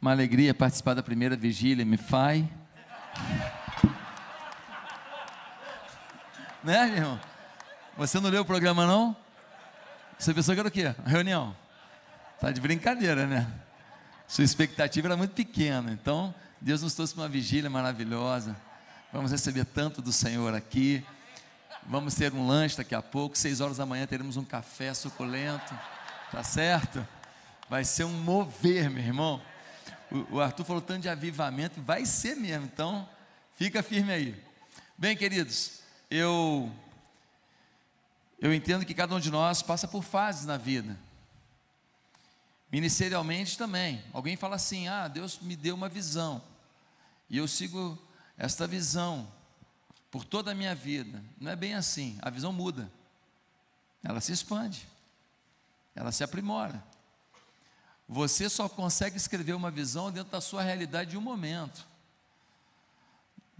Uma alegria participar da primeira vigília, me faz. né, meu irmão? Você não leu o programa, não? Você pensou que era o quê? Uma reunião. Tá de brincadeira, né? Sua expectativa era muito pequena. Então, Deus nos trouxe uma vigília maravilhosa. Vamos receber tanto do Senhor aqui. Vamos ter um lanche daqui a pouco. Seis horas da manhã teremos um café suculento. Tá certo? Vai ser um mover, meu irmão. O, Arthur falou tanto de avivamento, vai ser mesmo, então fica firme aí. Bem, queridos, eu eu entendo que cada um de nós passa por fases na vida. Ministerialmente também. Alguém fala assim: "Ah, Deus me deu uma visão". E eu sigo esta visão por toda a minha vida. Não é bem assim. A visão muda. Ela se expande. Ela se aprimora. Você só consegue escrever uma visão dentro da sua realidade de um momento.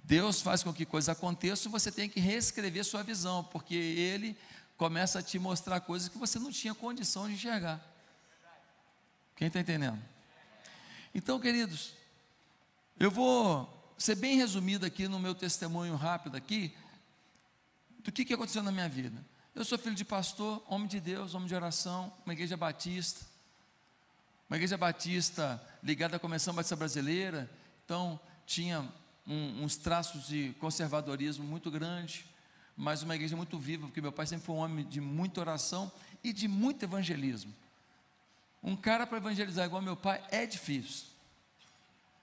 Deus faz com que coisas aconteçam e você tem que reescrever sua visão, porque Ele começa a te mostrar coisas que você não tinha condição de enxergar. Quem está entendendo? Então, queridos, eu vou ser bem resumido aqui no meu testemunho rápido aqui, do que, que aconteceu na minha vida. Eu sou filho de pastor, homem de Deus, homem de oração, uma igreja batista, uma igreja batista ligada à Convenção Batista Brasileira, então tinha um, uns traços de conservadorismo muito grande, mas uma igreja muito viva, porque meu pai sempre foi um homem de muita oração e de muito evangelismo. Um cara para evangelizar igual meu pai é difícil.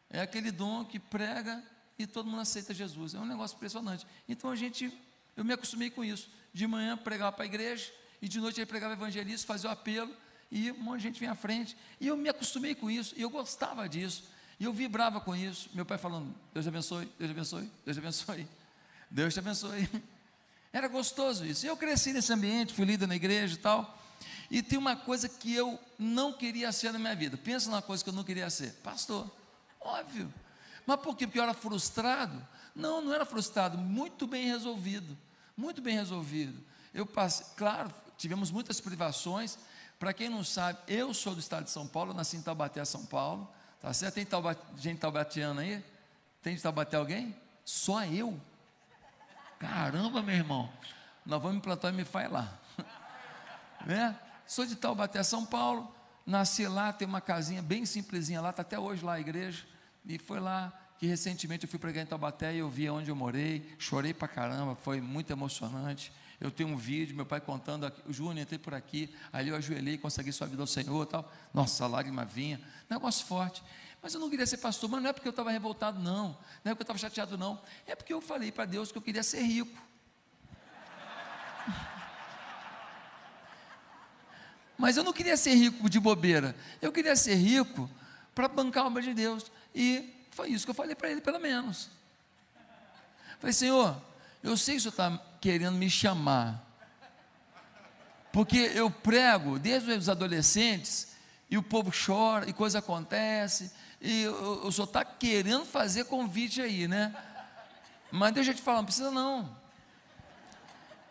É aquele dom que prega e todo mundo aceita Jesus. É um negócio impressionante. Então a gente, eu me acostumei com isso. De manhã pregava para a igreja e de noite ele pregava evangelismo, fazia o apelo e um monte de gente vinha à frente. E eu me acostumei com isso, e eu gostava disso, e eu vibrava com isso. Meu pai falando: Deus te abençoe, Deus te abençoe, Deus te abençoe, Deus te abençoe. Era gostoso isso. Eu cresci nesse ambiente, fui líder na igreja e tal. E tem uma coisa que eu não queria ser na minha vida. Pensa numa coisa que eu não queria ser: pastor. Óbvio. Mas por quê? Porque eu era frustrado? Não, não era frustrado, muito bem resolvido. Muito bem resolvido. Eu passei, claro, tivemos muitas privações, para quem não sabe, eu sou do estado de São Paulo, nasci em Taubaté, São Paulo. Tá certo? Tem gente taubatiana aí? Tem de Taubaté alguém? Só eu? Caramba, meu irmão. Nós vamos implantar e me faz lá. né? Sou de Taubaté, São Paulo. Nasci lá, tem uma casinha bem simplesinha lá, está até hoje lá a igreja. E foi lá que recentemente eu fui pregar em Taubaté e eu vi onde eu morei. Chorei pra caramba, foi muito emocionante. Eu tenho um vídeo, meu pai contando, aqui, Júnior, entrei por aqui, ali eu ajoelhei, consegui sua vida ao Senhor tal. Nossa, lágrima vinha. Negócio forte. Mas eu não queria ser pastor, mas não é porque eu estava revoltado, não. Não é porque eu estava chateado, não. É porque eu falei para Deus que eu queria ser rico. Mas eu não queria ser rico de bobeira. Eu queria ser rico para bancar a obra de Deus. E foi isso que eu falei para ele, pelo menos. Falei, Senhor, eu sei que o Senhor está querendo me chamar. Porque eu prego desde os adolescentes e o povo chora e coisa acontece. E eu o senhor está querendo fazer convite aí, né? Mas deixa eu te falar, não precisa não.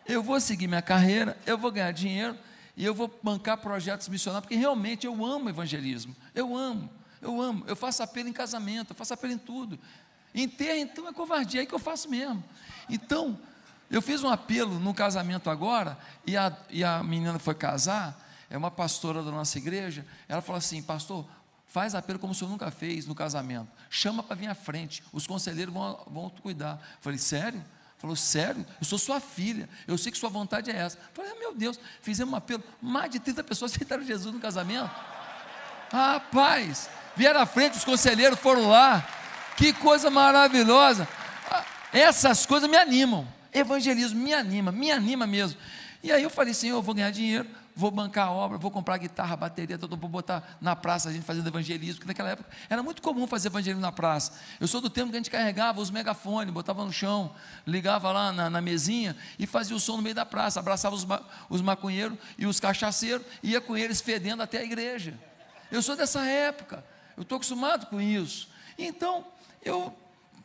Eu vou seguir minha carreira, eu vou ganhar dinheiro e eu vou bancar projetos missionários, porque realmente eu amo evangelismo. Eu amo, eu amo. Eu faço apelo em casamento, eu faço apelo em tudo. Enterra, então é covardia, é aí que eu faço mesmo. Então, eu fiz um apelo no casamento agora, e a, e a menina foi casar, é uma pastora da nossa igreja, ela falou assim, pastor, faz apelo como o senhor nunca fez no casamento, chama para vir à frente, os conselheiros vão, vão cuidar. Eu falei, sério? Falou, sério? Eu sou sua filha, eu sei que sua vontade é essa. Eu falei, ah, meu Deus, fizemos um apelo, mais de 30 pessoas aceitaram Jesus no casamento. Rapaz, vieram à frente, os conselheiros foram lá, que coisa maravilhosa. Ah, essas coisas me animam evangelismo, me anima, me anima mesmo. E aí eu falei, Senhor, eu vou ganhar dinheiro, vou bancar a obra, vou comprar guitarra, bateria, todo vou botar na praça a gente fazendo evangelismo, porque naquela época era muito comum fazer evangelismo na praça. Eu sou do tempo que a gente carregava os megafones, botava no chão, ligava lá na, na mesinha e fazia o som no meio da praça, abraçava os, os maconheiros e os cachaceiros, ia com eles fedendo até a igreja. Eu sou dessa época, eu estou acostumado com isso. Então, eu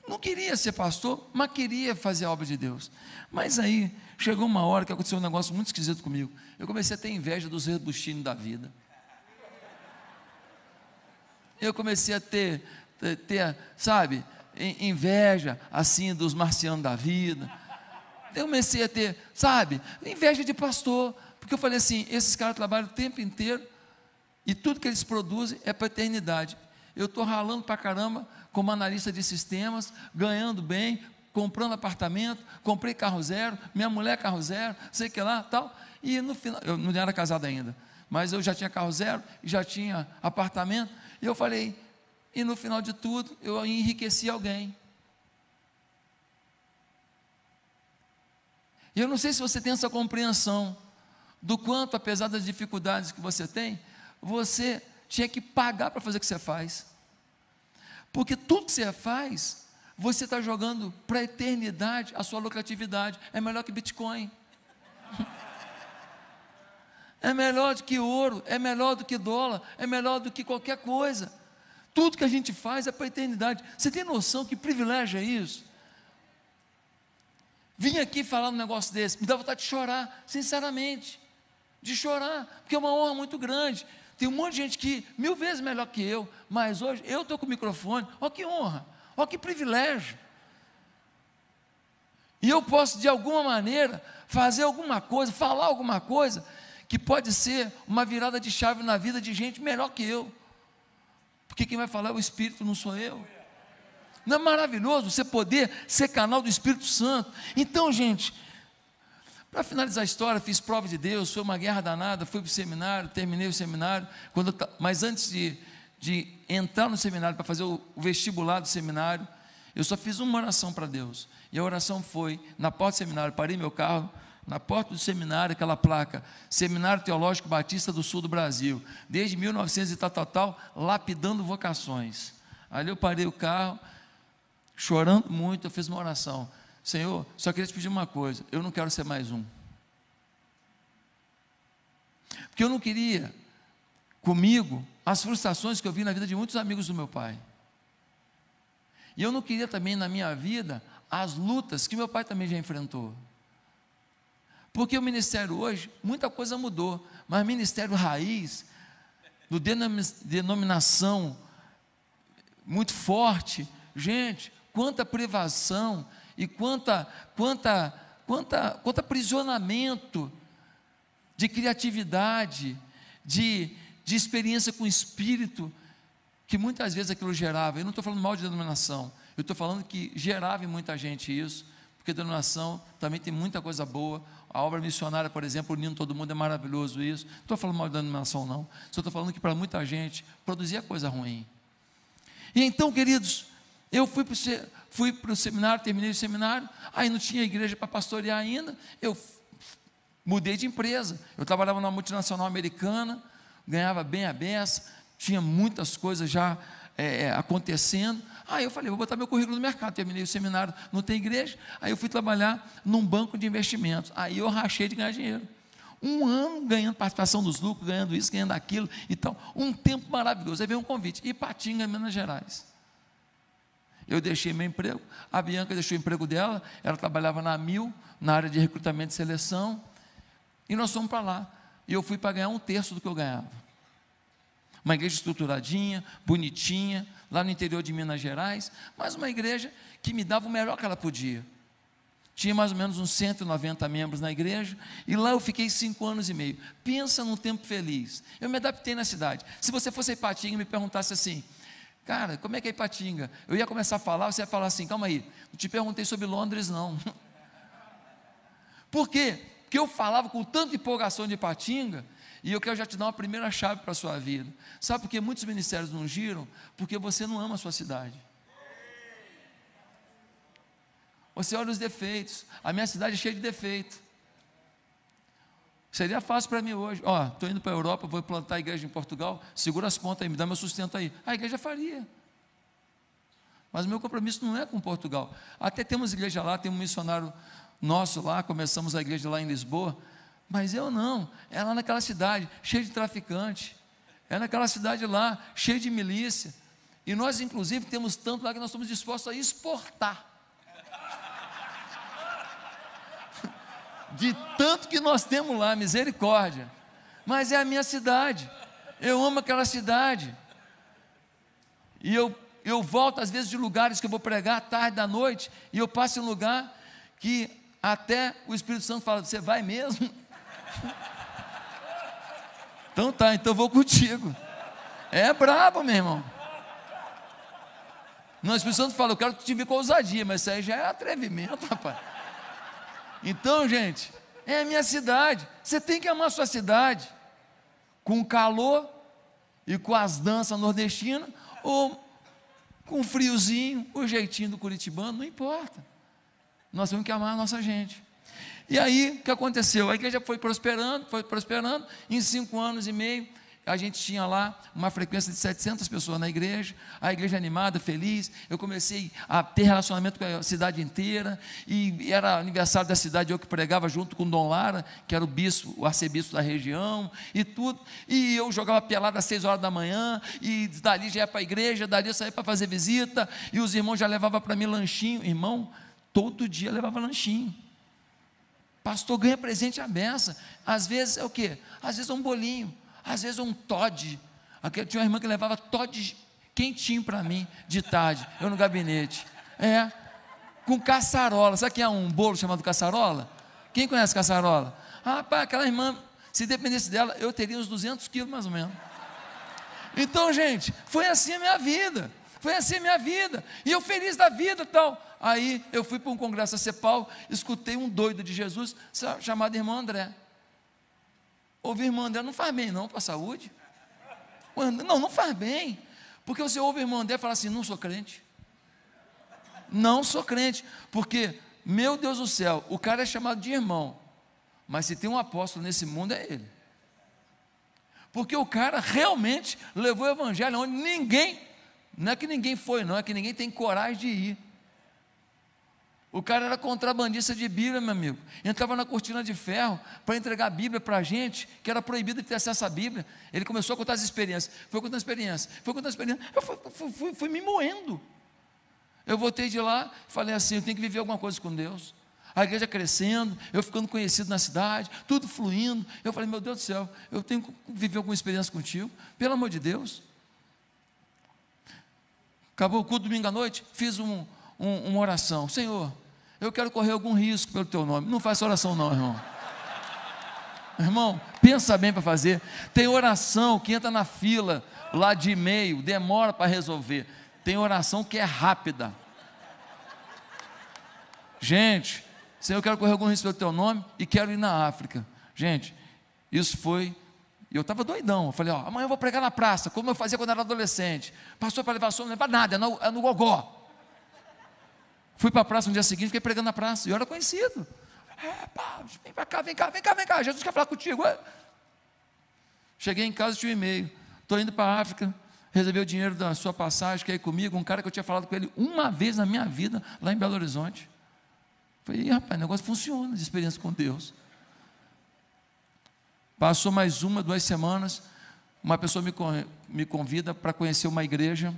não queria ser pastor, mas queria fazer a obra de Deus. Mas aí chegou uma hora que aconteceu um negócio muito esquisito comigo. Eu comecei a ter inveja dos rebustinos da vida. Eu comecei a ter, ter, ter sabe, inveja assim dos marcianos da vida. Eu comecei a ter, sabe, inveja de pastor, porque eu falei assim: esses caras trabalham o tempo inteiro e tudo que eles produzem é para a eternidade eu estou ralando para caramba como analista de sistemas, ganhando bem, comprando apartamento, comprei carro zero, minha mulher é carro zero, sei que lá, tal. E no final, eu não era casado ainda, mas eu já tinha carro zero, já tinha apartamento, e eu falei, e no final de tudo, eu enriqueci alguém. E eu não sei se você tem essa compreensão do quanto, apesar das dificuldades que você tem, você tinha que pagar para fazer o que você faz. Porque tudo que você faz, você está jogando para a eternidade a sua lucratividade. É melhor que Bitcoin. É melhor do que ouro, é melhor do que dólar, é melhor do que qualquer coisa. Tudo que a gente faz é para a eternidade. Você tem noção que privilégio é isso? Vim aqui falar um negócio desse, me dá vontade de chorar, sinceramente, de chorar, porque é uma honra muito grande. Tem um monte de gente que, mil vezes melhor que eu, mas hoje eu estou com o microfone. Olha que honra, olha que privilégio. E eu posso, de alguma maneira, fazer alguma coisa, falar alguma coisa, que pode ser uma virada de chave na vida de gente melhor que eu. Porque quem vai falar é o Espírito, não sou eu. Não é maravilhoso você poder ser canal do Espírito Santo? Então, gente, para finalizar a história, fiz prova de Deus, foi uma guerra danada, fui para o seminário, terminei o seminário. Quando eu, mas antes de, de entrar no seminário, para fazer o, o vestibular do seminário, eu só fiz uma oração para Deus. E a oração foi, na porta do seminário, parei meu carro, na porta do seminário, aquela placa, Seminário Teológico Batista do Sul do Brasil, desde 1900 e tal, tal, tal, lapidando vocações. Ali eu parei o carro, chorando muito, eu fiz uma oração. Senhor, só queria te pedir uma coisa: eu não quero ser mais um. Porque eu não queria comigo as frustrações que eu vi na vida de muitos amigos do meu pai. E eu não queria também na minha vida as lutas que meu pai também já enfrentou. Porque o ministério hoje, muita coisa mudou, mas ministério raiz, do denominação muito forte, gente, quanta privação, e quanta, quanta, quanta, quanto aprisionamento de criatividade, de, de experiência com o Espírito, que muitas vezes aquilo gerava. Eu não estou falando mal de denominação, eu estou falando que gerava em muita gente isso, porque denominação também tem muita coisa boa. A obra missionária, por exemplo, unindo todo mundo é maravilhoso isso. Não estou falando mal de denominação, não. Só estou falando que para muita gente produzia é coisa ruim. E então, queridos, eu fui para o fui seminário, terminei o seminário, aí não tinha igreja para pastorear ainda, eu mudei de empresa. Eu trabalhava numa multinacional americana, ganhava bem a beça, tinha muitas coisas já é, é, acontecendo. Aí eu falei, vou botar meu currículo no mercado. Terminei o seminário, não tem igreja. Aí eu fui trabalhar num banco de investimentos. Aí eu rachei de ganhar dinheiro. Um ano ganhando participação dos lucros, ganhando isso, ganhando aquilo e tal. Um tempo maravilhoso. Aí veio um convite. Ipatinga, Minas Gerais eu deixei meu emprego, a Bianca deixou o emprego dela, ela trabalhava na Mil, na área de recrutamento e seleção, e nós fomos para lá. E eu fui para ganhar um terço do que eu ganhava. Uma igreja estruturadinha, bonitinha, lá no interior de Minas Gerais, mas uma igreja que me dava o melhor que ela podia. Tinha mais ou menos uns 190 membros na igreja, e lá eu fiquei cinco anos e meio. Pensa num tempo feliz. Eu me adaptei na cidade. Se você fosse a Ipatinga e me perguntasse assim, Cara, como é que é Ipatinga? Eu ia começar a falar, você ia falar assim: calma aí, não te perguntei sobre Londres, não. Por quê? Porque eu falava com tanta empolgação de Ipatinga, e eu quero já te dar uma primeira chave para a sua vida. Sabe por que muitos ministérios não giram? Porque você não ama a sua cidade. Você olha os defeitos. A minha cidade é cheia de defeitos. Seria fácil para mim hoje. Ó, estou indo para a Europa, vou plantar a igreja em Portugal, segura as pontas aí, me dá meu sustento aí. A igreja faria. Mas o meu compromisso não é com Portugal. Até temos igreja lá, tem um missionário nosso lá, começamos a igreja lá em Lisboa, mas eu não. É lá naquela cidade, cheia de traficante. É naquela cidade lá, cheia de milícia. E nós, inclusive, temos tanto lá que nós somos dispostos a exportar. de tanto que nós temos lá, misericórdia. Mas é a minha cidade, eu amo aquela cidade. E eu, eu volto às vezes de lugares que eu vou pregar à tarde, da noite, e eu passo em um lugar que até o Espírito Santo fala: Você vai mesmo? então tá, então vou contigo. É brabo, meu irmão. Não, o Espírito Santo fala: Eu quero te ver com ousadia, mas isso aí já é atrevimento, rapaz. Então, gente, é a minha cidade. Você tem que amar a sua cidade. Com calor e com as danças nordestinas, ou com friozinho, o jeitinho do curitibano, não importa. Nós temos que amar a nossa gente. E aí, o que aconteceu? A igreja foi prosperando, foi prosperando. Em cinco anos e meio, a gente tinha lá uma frequência de 700 pessoas na igreja, a igreja animada, feliz. Eu comecei a ter relacionamento com a cidade inteira, e era aniversário da cidade, eu que pregava junto com Dom Lara, que era o bispo, o arcebispo da região, e tudo. E eu jogava pelada às 6 horas da manhã, e dali já ia para a igreja, dali eu saía para fazer visita, e os irmãos já levavam para mim lanchinho. Irmão, todo dia levava lanchinho. Pastor ganha presente à beça. Às vezes é o quê? Às vezes é um bolinho às vezes um Todd. tinha uma irmã que levava Todd quentinho para mim, de tarde, eu no gabinete. É, com caçarola. Sabe que é um bolo chamado caçarola? Quem conhece caçarola? Ah, pá, aquela irmã, se dependesse dela, eu teria uns 200 quilos mais ou menos. Então, gente, foi assim a minha vida. Foi assim a minha vida. E eu feliz da vida tal. Aí eu fui para um congresso a Cepal, escutei um doido de Jesus chamado irmão André. Ouvir irmã André não faz bem, não, para a saúde. Não, não faz bem. Porque você ouve irmã André falar assim: não sou crente. Não sou crente. Porque, meu Deus do céu, o cara é chamado de irmão. Mas se tem um apóstolo nesse mundo, é ele. Porque o cara realmente levou o evangelho onde ninguém, não é que ninguém foi, não, é que ninguém tem coragem de ir. O cara era contrabandista de Bíblia, meu amigo. Entrava na cortina de ferro para entregar a Bíblia para a gente, que era proibido de ter acesso à Bíblia. Ele começou a contar as experiências. Foi contando experiências. foi contando experiências. Eu fui, fui, fui, fui, me moendo. Eu voltei de lá falei assim: eu tenho que viver alguma coisa com Deus. A igreja crescendo, eu ficando conhecido na cidade, tudo fluindo. Eu falei: meu Deus do céu, eu tenho que viver alguma experiência contigo, pelo amor de Deus. Acabou o culto domingo à noite, fiz um, um, uma oração: Senhor, eu quero correr algum risco pelo teu nome. Não faça oração, não, irmão. Irmão, pensa bem para fazer. Tem oração que entra na fila lá de e-mail, demora para resolver. Tem oração que é rápida. Gente, Senhor, eu quero correr algum risco pelo teu nome e quero ir na África. Gente, isso foi. Eu estava doidão. Eu falei, ó, amanhã eu vou pregar na praça, como eu fazia quando era adolescente. Passou para levar som não leva nada, é no, é no gogó. Fui para a praça no dia seguinte, fiquei pregando na praça, e eu era conhecido. É, pá, vem para cá, vem cá, vem cá, vem cá, Jesus quer falar contigo. É. Cheguei em casa, tinha um e-mail. Estou indo para a África, recebi o dinheiro da sua passagem, quer ir comigo, um cara que eu tinha falado com ele uma vez na minha vida, lá em Belo Horizonte. Falei, rapaz, o negócio funciona de experiência com Deus. Passou mais uma, duas semanas, uma pessoa me, me convida para conhecer uma igreja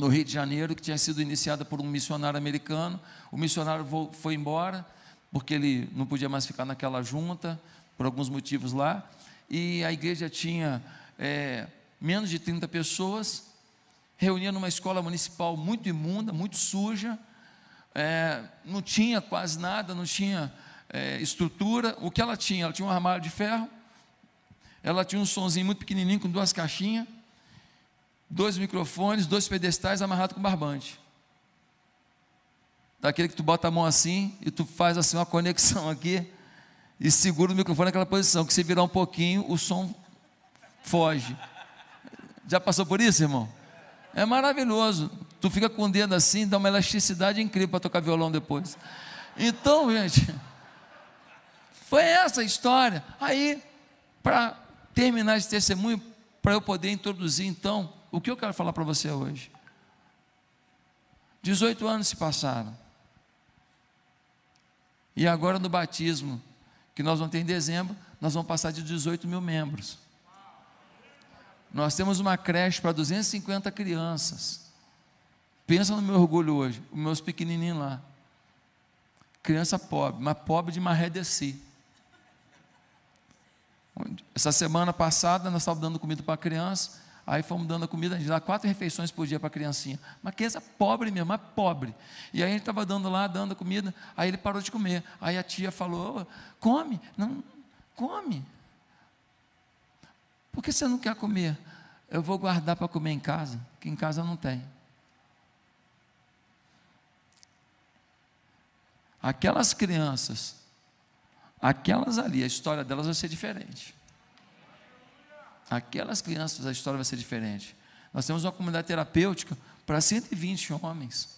no Rio de Janeiro, que tinha sido iniciada por um missionário americano. O missionário foi embora, porque ele não podia mais ficar naquela junta, por alguns motivos lá. E a igreja tinha é, menos de 30 pessoas, reunia numa escola municipal muito imunda, muito suja, é, não tinha quase nada, não tinha é, estrutura. O que ela tinha? Ela tinha um armário de ferro, ela tinha um sonzinho muito pequenininho com duas caixinhas dois microfones, dois pedestais amarrados com barbante. Daquele que tu bota a mão assim e tu faz assim uma conexão aqui e segura o microfone naquela posição, que se virar um pouquinho, o som foge. Já passou por isso, irmão? É maravilhoso. Tu fica com o dedo assim, dá uma elasticidade incrível para tocar violão depois. Então, gente, foi essa a história. Aí, para terminar esse testemunho, para eu poder introduzir então o que eu quero falar para você hoje? 18 anos se passaram. E agora no batismo, que nós vamos ter em dezembro, nós vamos passar de 18 mil membros. Nós temos uma creche para 250 crianças. Pensa no meu orgulho hoje, os meus pequenininhos lá. Criança pobre, mas pobre de maré de si. Essa semana passada nós estávamos dando comida para a criança Aí fomos dando a comida, a gente dava quatro refeições por dia para a criancinha. Uma criança pobre mesmo, mas pobre. E aí a gente estava dando lá, dando a comida, aí ele parou de comer. Aí a tia falou: come, não, come. Por que você não quer comer? Eu vou guardar para comer em casa, que em casa não tem. Aquelas crianças, aquelas ali, a história delas vai ser diferente. Aquelas crianças, a história vai ser diferente. Nós temos uma comunidade terapêutica para 120 homens.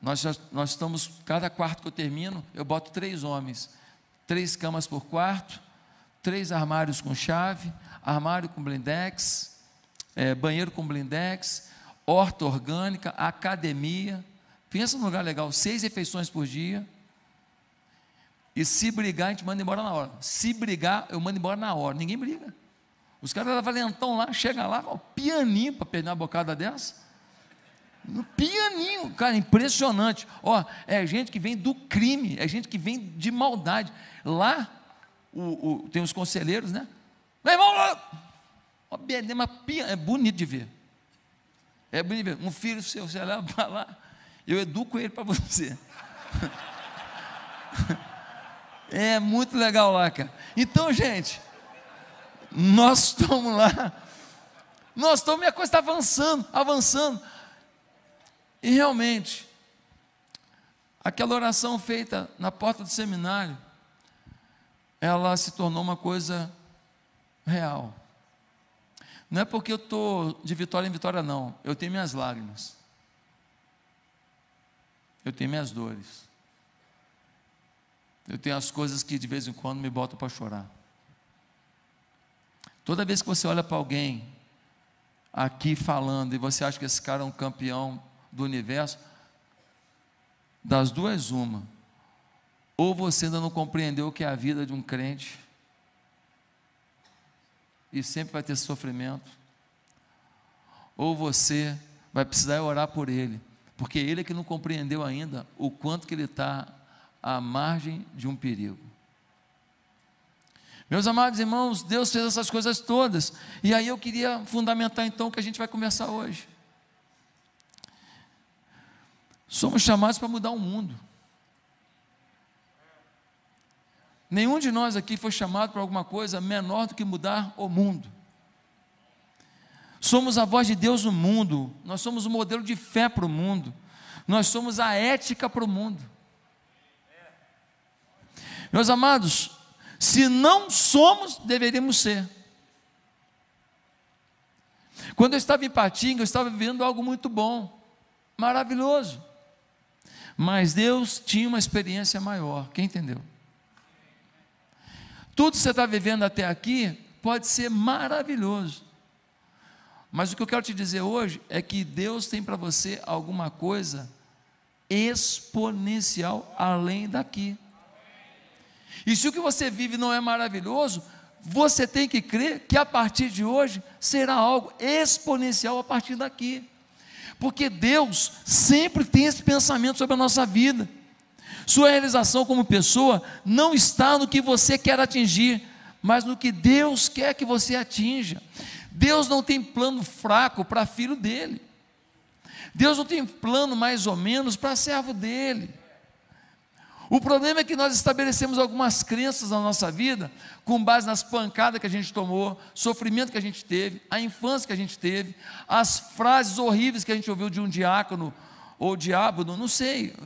Nós, já, nós estamos, cada quarto que eu termino, eu boto três homens. Três camas por quarto, três armários com chave, armário com blindex, é, banheiro com blindex, horta orgânica, academia. Pensa num lugar legal, seis refeições por dia. E se brigar, a gente manda embora na hora. Se brigar, eu mando embora na hora. Ninguém briga. Os caras eram valentão lá, chega lá, ó, pianinho para perder uma bocada dessa. No pianinho, cara, impressionante. Ó, é gente que vem do crime, é gente que vem de maldade. Lá, o, o, tem os conselheiros, né? Meu irmão, ó, é, é pia é bonito de ver. É bonito de ver. Um filho seu, você leva para lá, eu educo ele para você. é muito legal lá, cara. Então, gente, nós estamos lá. Nós estamos, Minha coisa está avançando, avançando. E realmente, aquela oração feita na porta do seminário, ela se tornou uma coisa real. Não é porque eu estou de vitória em vitória, não. Eu tenho minhas lágrimas. Eu tenho minhas dores. Eu tenho as coisas que de vez em quando me botam para chorar. Toda vez que você olha para alguém aqui falando e você acha que esse cara é um campeão do universo, das duas, uma. Ou você ainda não compreendeu o que é a vida de um crente, e sempre vai ter sofrimento, ou você vai precisar é orar por ele, porque ele é que não compreendeu ainda o quanto que ele está à margem de um perigo. Meus amados irmãos, Deus fez essas coisas todas. E aí eu queria fundamentar então o que a gente vai conversar hoje. Somos chamados para mudar o mundo. Nenhum de nós aqui foi chamado para alguma coisa menor do que mudar o mundo. Somos a voz de Deus no mundo, nós somos o modelo de fé para o mundo, nós somos a ética para o mundo. Meus amados, se não somos, deveríamos ser. Quando eu estava em Patinga, eu estava vivendo algo muito bom, maravilhoso. Mas Deus tinha uma experiência maior, quem entendeu? Tudo que você está vivendo até aqui pode ser maravilhoso. Mas o que eu quero te dizer hoje é que Deus tem para você alguma coisa exponencial além daqui. E se o que você vive não é maravilhoso, você tem que crer que a partir de hoje será algo exponencial a partir daqui. Porque Deus sempre tem esse pensamento sobre a nossa vida. Sua realização como pessoa não está no que você quer atingir, mas no que Deus quer que você atinja. Deus não tem plano fraco para filho dele. Deus não tem plano mais ou menos para servo dele. O problema é que nós estabelecemos algumas crenças na nossa vida com base nas pancadas que a gente tomou, sofrimento que a gente teve, a infância que a gente teve, as frases horríveis que a gente ouviu de um diácono ou diabo não sei.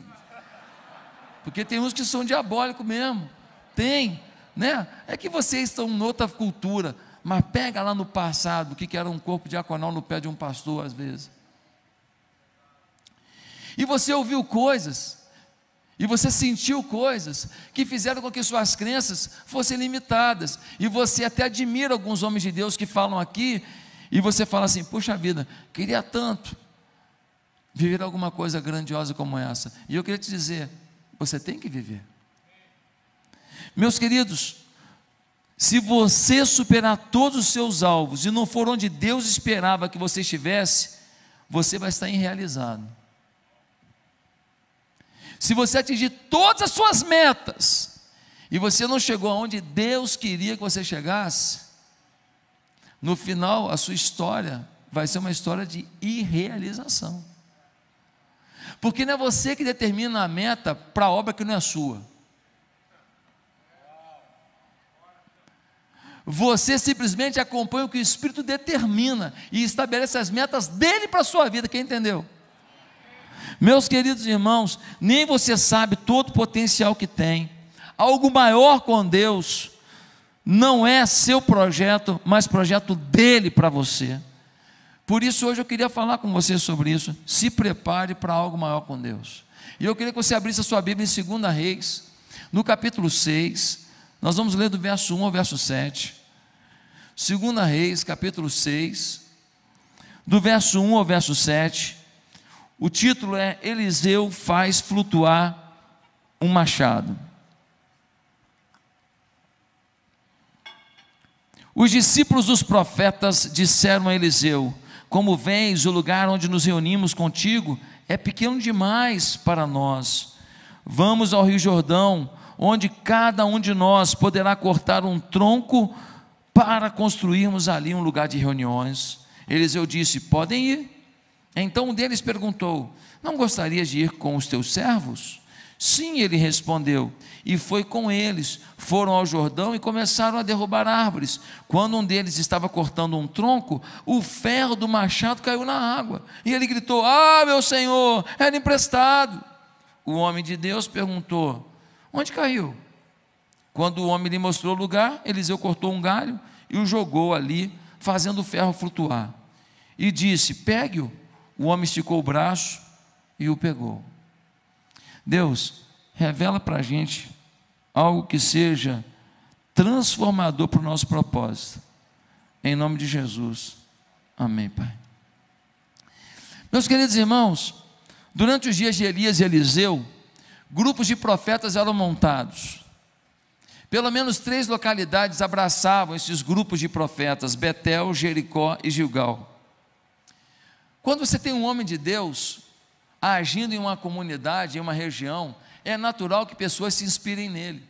Porque tem uns que são diabólicos mesmo. Tem, né? É que vocês estão em outra cultura, mas pega lá no passado o que era um corpo diaconal no pé de um pastor às vezes. E você ouviu coisas e você sentiu coisas que fizeram com que suas crenças fossem limitadas. E você até admira alguns homens de Deus que falam aqui, e você fala assim: puxa vida, queria tanto viver alguma coisa grandiosa como essa. E eu queria te dizer: você tem que viver. Meus queridos, se você superar todos os seus alvos e não for onde Deus esperava que você estivesse, você vai estar irrealizado. Se você atingir todas as suas metas e você não chegou aonde Deus queria que você chegasse, no final a sua história vai ser uma história de irrealização. Porque não é você que determina a meta para a obra que não é sua. Você simplesmente acompanha o que o Espírito determina e estabelece as metas dele para a sua vida. Quem entendeu? Meus queridos irmãos, nem você sabe todo o potencial que tem. Algo maior com Deus não é seu projeto, mas projeto dele para você. Por isso, hoje eu queria falar com você sobre isso. Se prepare para algo maior com Deus. E eu queria que você abrisse a sua Bíblia em 2 Reis, no capítulo 6. Nós vamos ler do verso 1 ao verso 7. 2 Reis, capítulo 6, do verso 1 ao verso 7. O título é Eliseu faz flutuar um machado. Os discípulos dos profetas disseram a Eliseu: Como vens? o lugar onde nos reunimos contigo é pequeno demais para nós. Vamos ao Rio Jordão, onde cada um de nós poderá cortar um tronco para construirmos ali um lugar de reuniões. Eliseu disse: Podem ir. Então um deles perguntou: Não gostarias de ir com os teus servos? Sim, ele respondeu, e foi com eles. Foram ao Jordão e começaram a derrubar árvores. Quando um deles estava cortando um tronco, o ferro do machado caiu na água. E ele gritou: Ah, meu senhor, era emprestado. O homem de Deus perguntou: Onde caiu? Quando o homem lhe mostrou o lugar, Eliseu cortou um galho e o jogou ali, fazendo o ferro flutuar. E disse: Pegue-o o homem esticou o braço e o pegou. Deus, revela para a gente algo que seja transformador para o nosso propósito. Em nome de Jesus. Amém, Pai. Meus queridos irmãos, durante os dias de Elias e Eliseu, grupos de profetas eram montados. Pelo menos três localidades abraçavam esses grupos de profetas: Betel, Jericó e Gilgal. Quando você tem um homem de Deus agindo em uma comunidade, em uma região, é natural que pessoas se inspirem nele.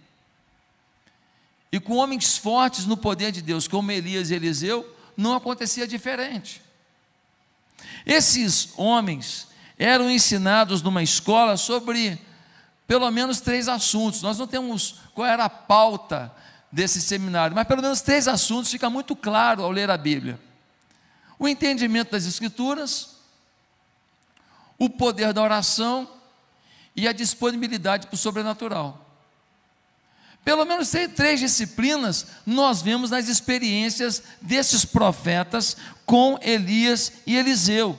E com homens fortes no poder de Deus, como Elias e Eliseu, não acontecia diferente. Esses homens eram ensinados numa escola sobre pelo menos três assuntos. Nós não temos qual era a pauta desse seminário, mas pelo menos três assuntos fica muito claro ao ler a Bíblia o entendimento das Escrituras, o poder da oração e a disponibilidade para o sobrenatural. Pelo menos três disciplinas nós vemos nas experiências desses profetas com Elias e Eliseu.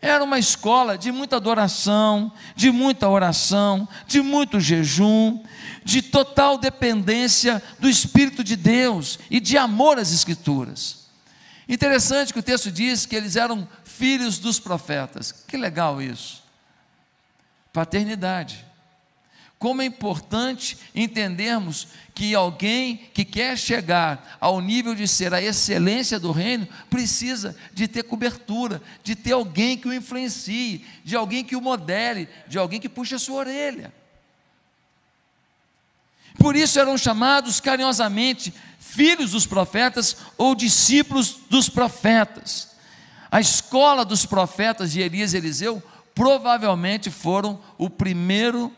Era uma escola de muita adoração, de muita oração, de muito jejum, de total dependência do Espírito de Deus e de amor às Escrituras. Interessante que o texto diz que eles eram filhos dos profetas. Que legal isso. Paternidade. Como é importante entendermos que alguém que quer chegar ao nível de ser a excelência do reino precisa de ter cobertura, de ter alguém que o influencie, de alguém que o modere, de alguém que puxe a sua orelha. Por isso eram chamados carinhosamente filhos dos profetas ou discípulos dos profetas. A escola dos profetas de Elias e Eliseu provavelmente foram o primeiro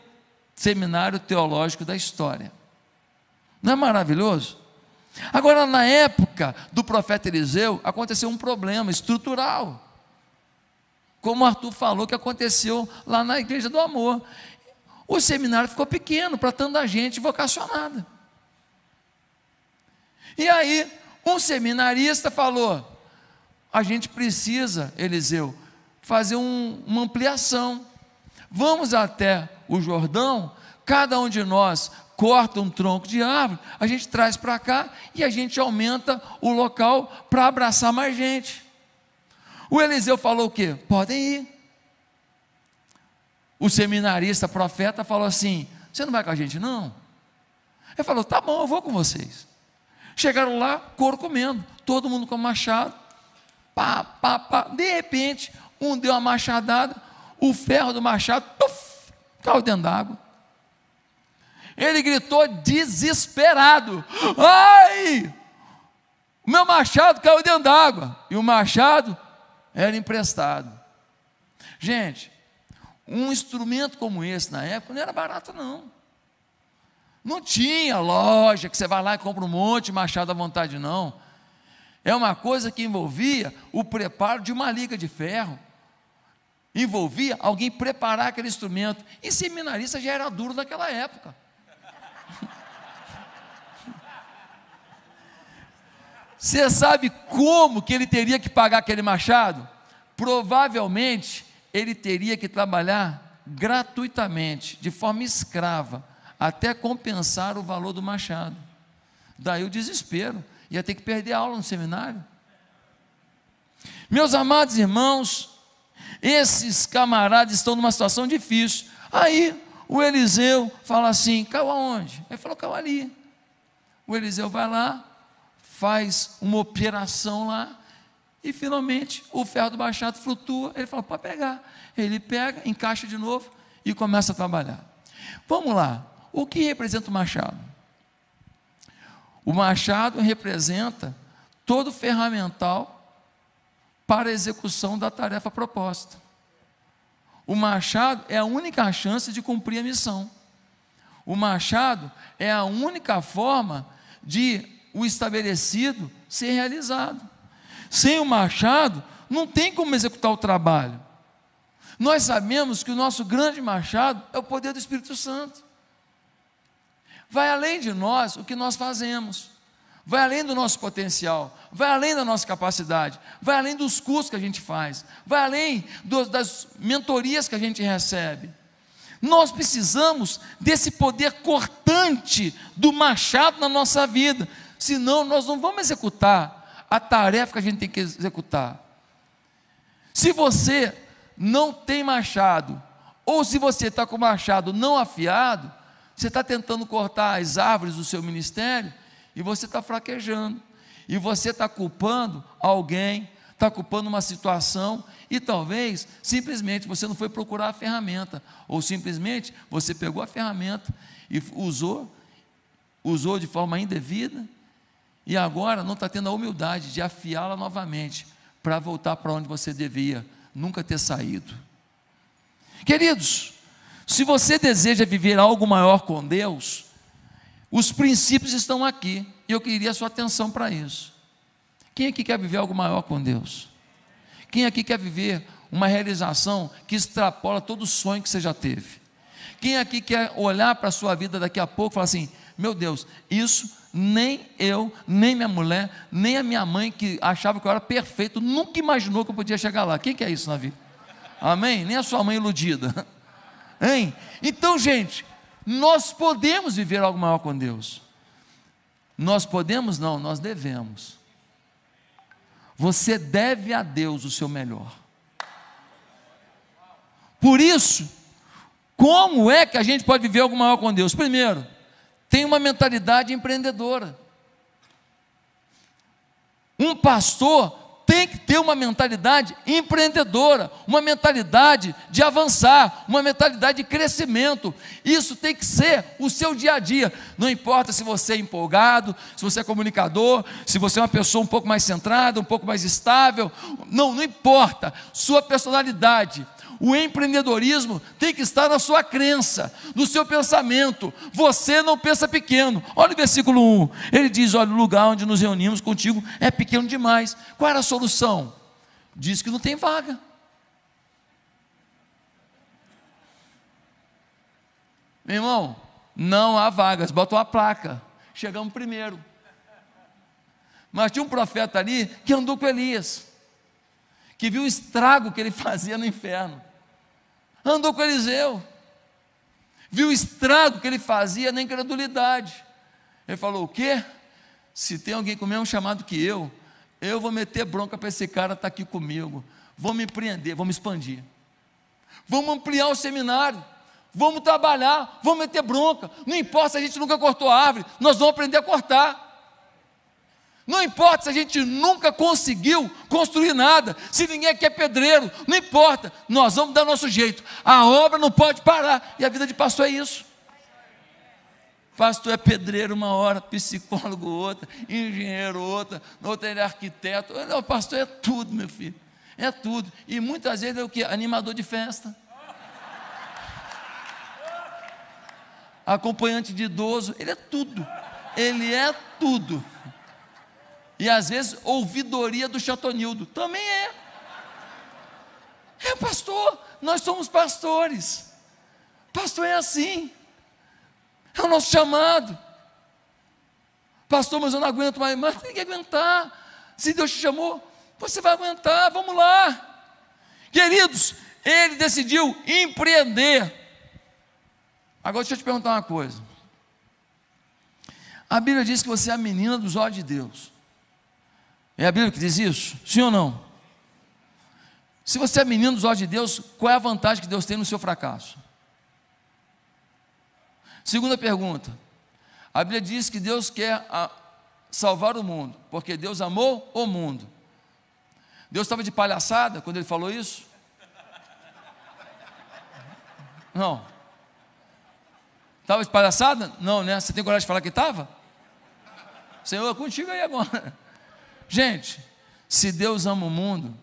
seminário teológico da história. Não é maravilhoso? Agora, na época do profeta Eliseu, aconteceu um problema estrutural. Como Arthur falou, que aconteceu lá na Igreja do Amor o seminário ficou pequeno para tanta gente vocacionada. E aí, um seminarista falou: a gente precisa, Eliseu, fazer um, uma ampliação. Vamos até o Jordão, cada um de nós corta um tronco de árvore, a gente traz para cá e a gente aumenta o local para abraçar mais gente. O Eliseu falou o quê? Podem ir o seminarista profeta falou assim: Você não vai com a gente, não? Ele falou: Tá bom, eu vou com vocês. Chegaram lá, couro comendo, todo mundo com machado, pá, pá, pá. De repente, um deu uma machadada, o ferro do machado, puff, caiu dentro d'água. Ele gritou desesperado: Ai! Meu machado caiu dentro d'água. E o machado era emprestado. Gente, um instrumento como esse na época não era barato, não. Não tinha loja que você vai lá e compra um monte de machado à vontade, não. É uma coisa que envolvia o preparo de uma liga de ferro. Envolvia alguém preparar aquele instrumento. E seminarista já era duro naquela época. Você sabe como que ele teria que pagar aquele machado? Provavelmente ele teria que trabalhar gratuitamente, de forma escrava, até compensar o valor do machado. Daí o desespero, ia ter que perder a aula no seminário. Meus amados irmãos, esses camaradas estão numa situação difícil. Aí o Eliseu fala assim: caiu aonde? Ele falou: caiu ali. O Eliseu vai lá, faz uma operação lá, e finalmente o ferro do baixado flutua, ele fala, pode pegar. Ele pega, encaixa de novo e começa a trabalhar. Vamos lá, o que representa o machado? O machado representa todo o ferramental para a execução da tarefa proposta. O machado é a única chance de cumprir a missão. O machado é a única forma de o estabelecido ser realizado. Sem o machado, não tem como executar o trabalho. Nós sabemos que o nosso grande machado é o poder do Espírito Santo. Vai além de nós o que nós fazemos, vai além do nosso potencial, vai além da nossa capacidade, vai além dos cursos que a gente faz, vai além do, das mentorias que a gente recebe. Nós precisamos desse poder cortante do machado na nossa vida, senão nós não vamos executar a tarefa que a gente tem que executar. Se você não tem machado, ou se você está com o machado não afiado, você está tentando cortar as árvores do seu ministério e você está fraquejando, e você está culpando alguém, está culpando uma situação, e talvez simplesmente você não foi procurar a ferramenta, ou simplesmente você pegou a ferramenta e usou, usou de forma indevida, e agora não está tendo a humildade de afiá-la novamente para voltar para onde você devia nunca ter saído. Queridos, se você deseja viver algo maior com Deus, os princípios estão aqui e eu queria a sua atenção para isso. Quem aqui quer viver algo maior com Deus? Quem aqui quer viver uma realização que extrapola todo o sonho que você já teve? Quem aqui quer olhar para a sua vida daqui a pouco e falar assim: meu Deus, isso nem eu, nem minha mulher, nem a minha mãe, que achava que eu era perfeito, nunca imaginou que eu podia chegar lá. Quem que é isso na vida? Amém? Nem a sua mãe iludida. Hein? Então, gente, nós podemos viver algo maior com Deus. Nós podemos? Não, nós devemos. Você deve a Deus o seu melhor. Por isso, como é que a gente pode viver algo maior com Deus? Primeiro, tem uma mentalidade empreendedora. Um pastor tem que ter uma mentalidade empreendedora, uma mentalidade de avançar, uma mentalidade de crescimento. Isso tem que ser o seu dia a dia. Não importa se você é empolgado, se você é comunicador, se você é uma pessoa um pouco mais centrada, um pouco mais estável. Não, não importa. Sua personalidade o empreendedorismo tem que estar na sua crença, no seu pensamento. Você não pensa pequeno. Olha o versículo 1. Ele diz: Olha, o lugar onde nos reunimos contigo é pequeno demais. Qual era a solução? Diz que não tem vaga. Meu irmão, não há vagas. Bota uma placa. Chegamos primeiro. Mas tinha um profeta ali que andou com Elias, que viu o estrago que ele fazia no inferno andou com Eliseu, viu o estrago que ele fazia na incredulidade. Ele falou: O quê? Se tem alguém com o mesmo chamado que eu, eu vou meter bronca para esse cara estar tá aqui comigo, vou me empreender, vou me expandir, vamos ampliar o seminário, vamos trabalhar, vamos meter bronca, não importa se a gente nunca cortou a árvore, nós vamos aprender a cortar. Não importa se a gente nunca conseguiu construir nada, se ninguém quer é pedreiro, não importa, nós vamos dar nosso jeito. A obra não pode parar, e a vida de pastor é isso. Pastor é pedreiro uma hora, psicólogo outra, engenheiro outra, outra ele é arquiteto. Não, pastor é tudo, meu filho. É tudo. E muitas vezes é o que? Animador de festa. Acompanhante de idoso, ele é tudo. Ele é tudo. E às vezes, ouvidoria do Chatonildo. Também é. É pastor. Nós somos pastores. Pastor é assim. É o nosso chamado. Pastor, mas eu não aguento mais. Mas tem que aguentar. Se Deus te chamou, você vai aguentar. Vamos lá. Queridos, ele decidiu empreender. Agora deixa eu te perguntar uma coisa. A Bíblia diz que você é a menina dos olhos de Deus. É a Bíblia que diz isso? Sim ou não? Se você é menino dos olhos de Deus, qual é a vantagem que Deus tem no seu fracasso? Segunda pergunta. A Bíblia diz que Deus quer ah, salvar o mundo, porque Deus amou o mundo. Deus estava de palhaçada quando ele falou isso? Não. Estava de palhaçada? Não, né? Você tem coragem de falar que estava? Senhor, é contigo aí agora. Gente, se Deus ama o mundo,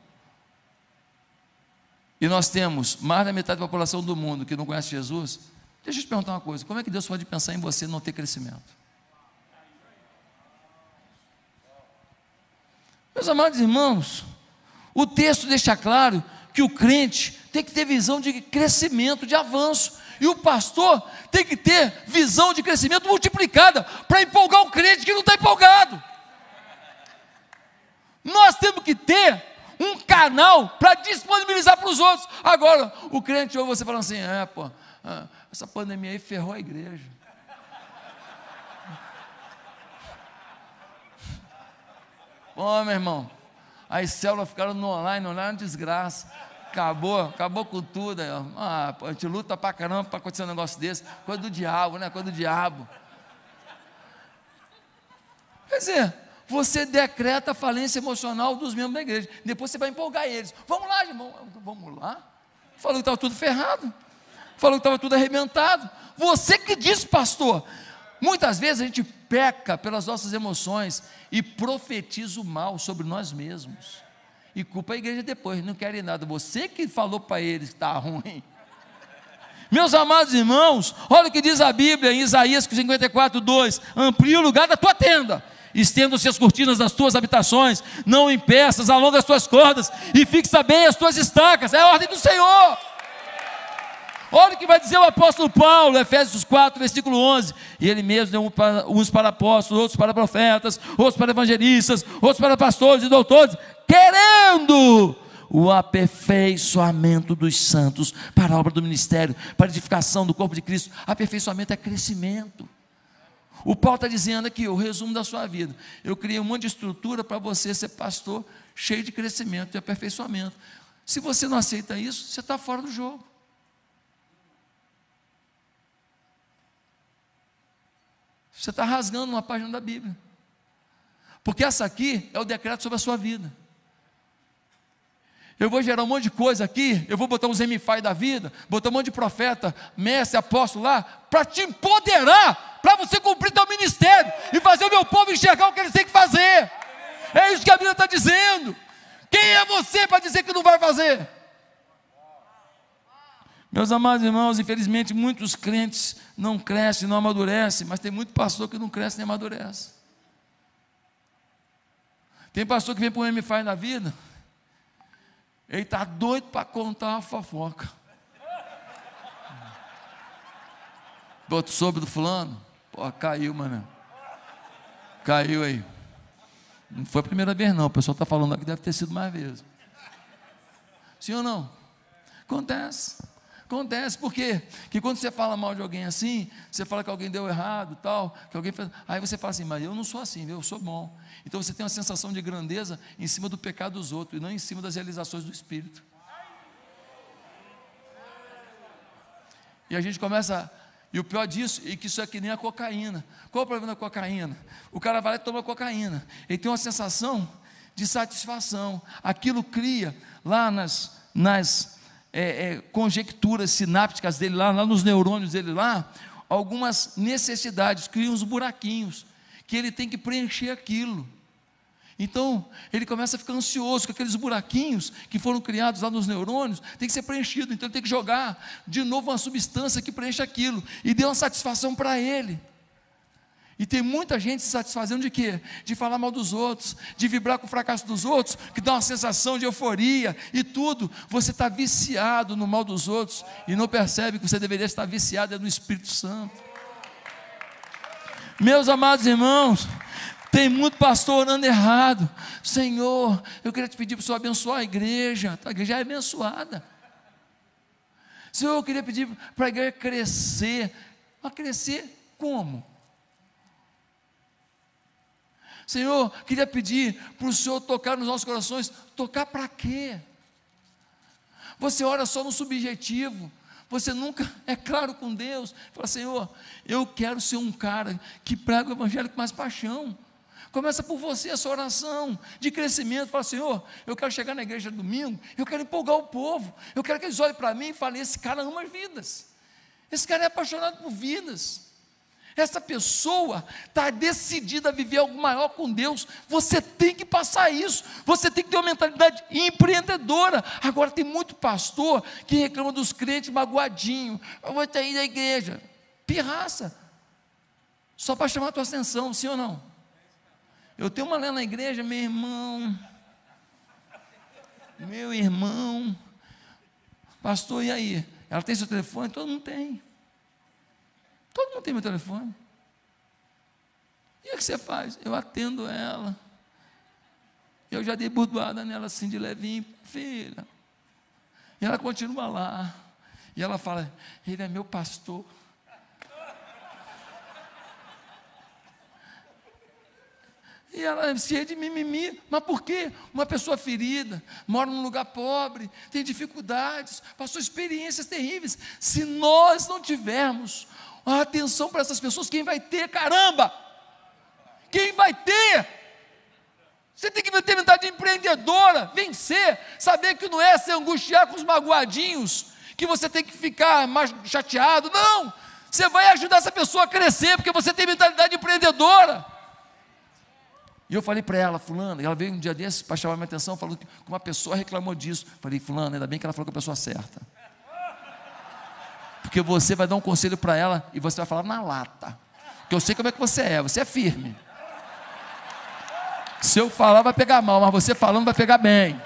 e nós temos mais da metade da população do mundo que não conhece Jesus, deixa eu te perguntar uma coisa: como é que Deus pode pensar em você não ter crescimento? Meus amados irmãos, o texto deixa claro que o crente tem que ter visão de crescimento, de avanço, e o pastor tem que ter visão de crescimento multiplicada para empolgar o crente que não está empolgado. Nós temos que ter um canal para disponibilizar para os outros. Agora, o crente ouve você falando assim: é, pô, ah, essa pandemia aí ferrou a igreja. Ô, meu irmão, as células ficaram no online, no online é desgraça. Acabou, acabou com tudo. Aí, ah, a gente luta pra caramba para acontecer um negócio desse. Coisa do diabo, né? Coisa do diabo. Quer dizer, você decreta a falência emocional dos membros da igreja. Depois você vai empolgar eles. Vamos lá, irmão. Vamos lá. Falou que estava tudo ferrado. Falou que estava tudo arrebentado. Você que diz, pastor. Muitas vezes a gente peca pelas nossas emoções e profetiza o mal sobre nós mesmos. E culpa a igreja depois, não querem nada. Você que falou para eles que está ruim. Meus amados irmãos, olha o que diz a Bíblia em Isaías 54, 2: amplia o lugar da tua tenda estendam-se as cortinas das tuas habitações, não impeças, alonga as tuas cordas e fixa bem as tuas estacas, é a ordem do Senhor. Olha o que vai dizer o apóstolo Paulo, Efésios 4, versículo 11. E ele mesmo deu uns para apóstolos, outros para profetas, outros para evangelistas, outros para pastores e doutores, querendo o aperfeiçoamento dos santos para a obra do ministério, para a edificação do corpo de Cristo. Aperfeiçoamento é crescimento. O Paulo está dizendo aqui o resumo da sua vida. Eu criei um monte de estrutura para você ser pastor cheio de crescimento e aperfeiçoamento. Se você não aceita isso, você está fora do jogo. Você está rasgando uma página da Bíblia. Porque essa aqui é o decreto sobre a sua vida. Eu vou gerar um monte de coisa aqui, eu vou botar uns MFI da vida, botar um monte de profeta, mestre, apóstolo lá, para te empoderar, para você cumprir teu ministério e fazer o meu povo enxergar o que eles têm que fazer. É isso que a Bíblia está dizendo. Quem é você para dizer que não vai fazer? Meus amados irmãos, infelizmente muitos crentes não crescem, não amadurecem, mas tem muito pastor que não cresce nem amadurece. Tem pastor que vem para um MFI na vida, ele está doido para contar uma fofoca. Pô, soube do fulano? Pô, caiu, mano. Caiu aí. Não foi a primeira vez, não. O pessoal está falando que deve ter sido mais vezes. Sim ou não? Acontece. Acontece, por quê? Que quando você fala mal de alguém assim, você fala que alguém deu errado, tal, que alguém fez. Aí você fala assim, mas eu não sou assim, eu sou bom. Então você tem uma sensação de grandeza em cima do pecado dos outros e não em cima das realizações do Espírito. E a gente começa. E o pior disso é que isso é que nem a cocaína. Qual é o problema da cocaína? O cara vai lá e toma cocaína. Ele tem uma sensação de satisfação. Aquilo cria lá nas, nas é, é, conjecturas sinápticas dele lá, lá nos neurônios dele lá, algumas necessidades, cria uns buraquinhos, que ele tem que preencher aquilo. Então, ele começa a ficar ansioso com aqueles buraquinhos que foram criados lá nos neurônios, tem que ser preenchido, então ele tem que jogar de novo uma substância que preenche aquilo, e deu uma satisfação para ele. E tem muita gente se satisfazendo de quê? De falar mal dos outros, de vibrar com o fracasso dos outros, que dá uma sensação de euforia e tudo. Você está viciado no mal dos outros e não percebe que você deveria estar viciado é no Espírito Santo. Meus amados irmãos, tem muito pastor orando errado. Senhor, eu queria te pedir para o Senhor abençoar a igreja. A igreja é abençoada. Senhor, eu queria pedir para a igreja crescer. Mas crescer como? Senhor, queria pedir para o Senhor tocar nos nossos corações. Tocar para quê? Você ora só no subjetivo. Você nunca é claro com Deus. Fala, Senhor, eu quero ser um cara que prega o Evangelho com mais paixão. Começa por você essa oração de crescimento. Fala, Senhor, eu quero chegar na igreja domingo, eu quero empolgar o povo, eu quero que eles olhem para mim e falem: esse cara ama vidas, esse cara é apaixonado por vidas. Essa pessoa está decidida a viver algo maior com Deus. Você tem que passar isso. Você tem que ter uma mentalidade empreendedora. Agora tem muito pastor que reclama dos crentes magoadinho. Eu vou ir na igreja. Pirraça. Só para chamar a tua atenção, sim ou não? Eu tenho uma lenda na igreja, meu irmão. Meu irmão. Pastor, e aí? Ela tem seu telefone? Todo mundo tem. Todo mundo tem meu telefone. E o que você faz? Eu atendo ela. Eu já dei burdoada nela assim de levinho, filha. E ela continua lá. E ela fala: Ele é meu pastor. E ela se é de mimimi. Mas por quê? Uma pessoa ferida, mora num lugar pobre, tem dificuldades, passou experiências terríveis. Se nós não tivermos Atenção para essas pessoas, quem vai ter? Caramba! Quem vai ter? Você tem que ter mentalidade empreendedora, vencer, saber que não é se angustiar com os magoadinhos, que você tem que ficar mais chateado. Não! Você vai ajudar essa pessoa a crescer, porque você tem mentalidade empreendedora. E eu falei para ela, Fulana, ela veio um dia desses para chamar minha atenção, falou que uma pessoa reclamou disso. Falei, Fulana, ainda bem que ela falou com a pessoa certa porque você vai dar um conselho para ela e você vai falar na lata. Que eu sei como é que você é, você é firme. Se eu falar, vai pegar mal, mas você falando vai pegar bem.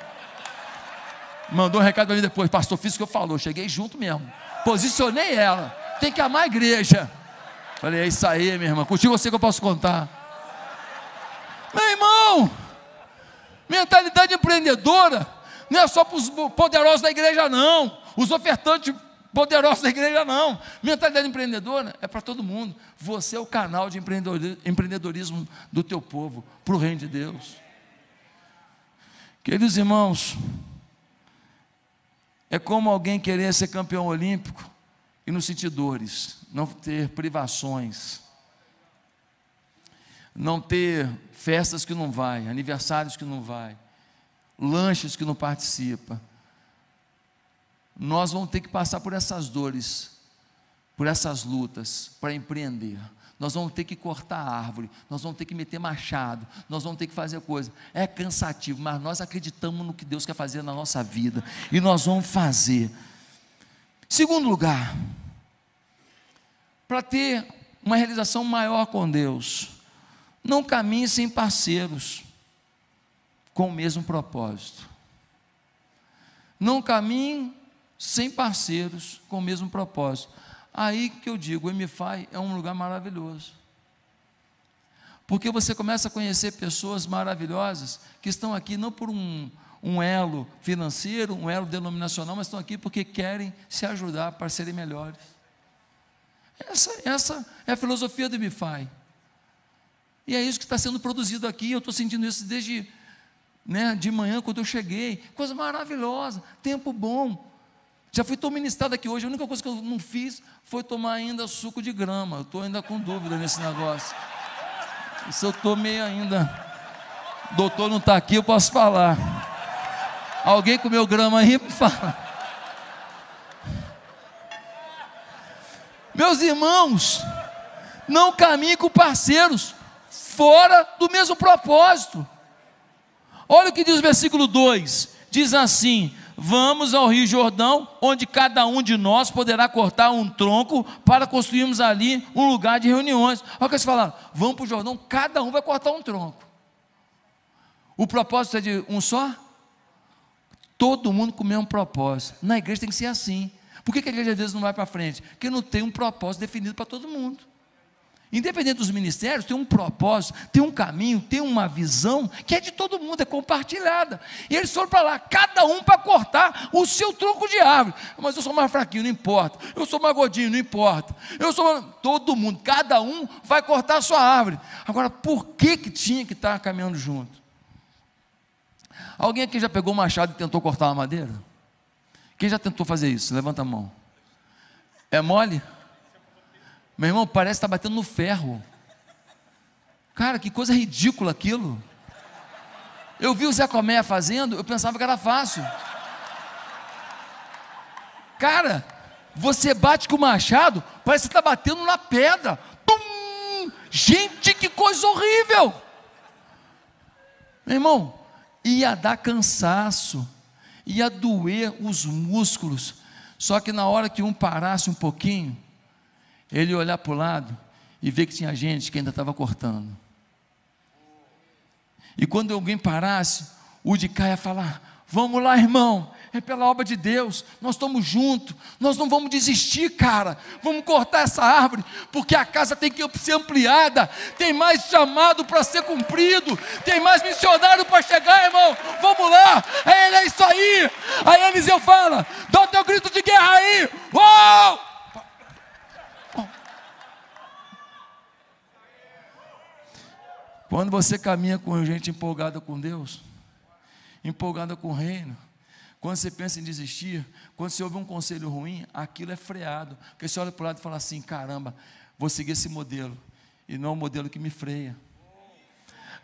Mandou um recado para mim depois, pastor, fiz o que eu falou, cheguei junto mesmo. Posicionei ela. Tem que amar a igreja. Falei, é isso aí, minha irmã. Contigo você que eu posso contar. Meu irmão, mentalidade empreendedora não é só para os poderosos da igreja, não. Os ofertantes poderosos da igreja, não. Mentalidade empreendedora é para todo mundo. Você é o canal de empreendedorismo do teu povo, para o reino de Deus. Queridos irmãos, é como alguém querer ser campeão olímpico e não sentir dores, não ter privações, não ter festas que não vai, aniversários que não vai, lanches que não participa nós vamos ter que passar por essas dores, por essas lutas, para empreender. Nós vamos ter que cortar árvore, nós vamos ter que meter machado, nós vamos ter que fazer coisa. É cansativo, mas nós acreditamos no que Deus quer fazer na nossa vida e nós vamos fazer. Segundo lugar, para ter uma realização maior com Deus, não caminhe sem parceiros com o mesmo propósito. Não caminhe sem parceiros com o mesmo propósito. Aí que eu digo, o MFI é um lugar maravilhoso. Porque você começa a conhecer pessoas maravilhosas que estão aqui não por um, um elo financeiro, um elo denominacional, mas estão aqui porque querem se ajudar para serem melhores. Essa, essa é a filosofia do MFI. E é isso que está sendo produzido aqui. Eu estou sentindo isso desde né, de manhã, quando eu cheguei. Coisa maravilhosa, tempo bom, já fui tão ministrado aqui hoje, a única coisa que eu não fiz foi tomar ainda suco de grama. Eu estou ainda com dúvida nesse negócio. Isso eu tomei ainda. O doutor não está aqui, eu posso falar. Alguém comeu grama aí? fala. Meus irmãos, não caminhe com parceiros fora do mesmo propósito. Olha o que diz o versículo 2: diz assim: Vamos ao Rio Jordão, onde cada um de nós poderá cortar um tronco para construirmos ali um lugar de reuniões. Olha o que eles falaram: vamos para o Jordão, cada um vai cortar um tronco. O propósito é de um só? Todo mundo com o mesmo propósito. Na igreja tem que ser assim. Por que a igreja às vezes não vai para frente? Porque não tem um propósito definido para todo mundo. Independente dos ministérios, tem um propósito, tem um caminho, tem uma visão que é de todo mundo, é compartilhada. E eles foram para lá, cada um para cortar o seu tronco de árvore. Mas eu sou mais fraquinho, não importa. Eu sou mais gordinho, não importa. Eu sou todo mundo, cada um vai cortar a sua árvore. Agora, por que que tinha que estar caminhando junto? Alguém aqui já pegou o machado e tentou cortar a madeira? Quem já tentou fazer isso? Levanta a mão. É mole? Meu irmão, parece estar tá batendo no ferro. Cara, que coisa ridícula aquilo. Eu vi o Zé Comé fazendo, eu pensava que era fácil. Cara, você bate com o machado, parece que está batendo na pedra. Tum! Gente, que coisa horrível! Meu irmão, ia dar cansaço, ia doer os músculos. Só que na hora que um parasse um pouquinho, ele olhar para o lado e ver que tinha gente que ainda estava cortando. E quando alguém parasse, o de cá ia falar: Vamos lá, irmão, é pela obra de Deus, nós estamos juntos, nós não vamos desistir, cara, vamos cortar essa árvore, porque a casa tem que ser ampliada, tem mais chamado para ser cumprido, tem mais missionário para chegar, irmão, vamos lá, é, é isso aí. Aí Eliseu fala: Dá o teu grito de guerra aí, uau! Quando você caminha com gente empolgada com Deus, empolgada com o reino, quando você pensa em desistir, quando você ouve um conselho ruim, aquilo é freado. Porque você olha para o lado e fala assim: caramba, vou seguir esse modelo, e não o modelo que me freia.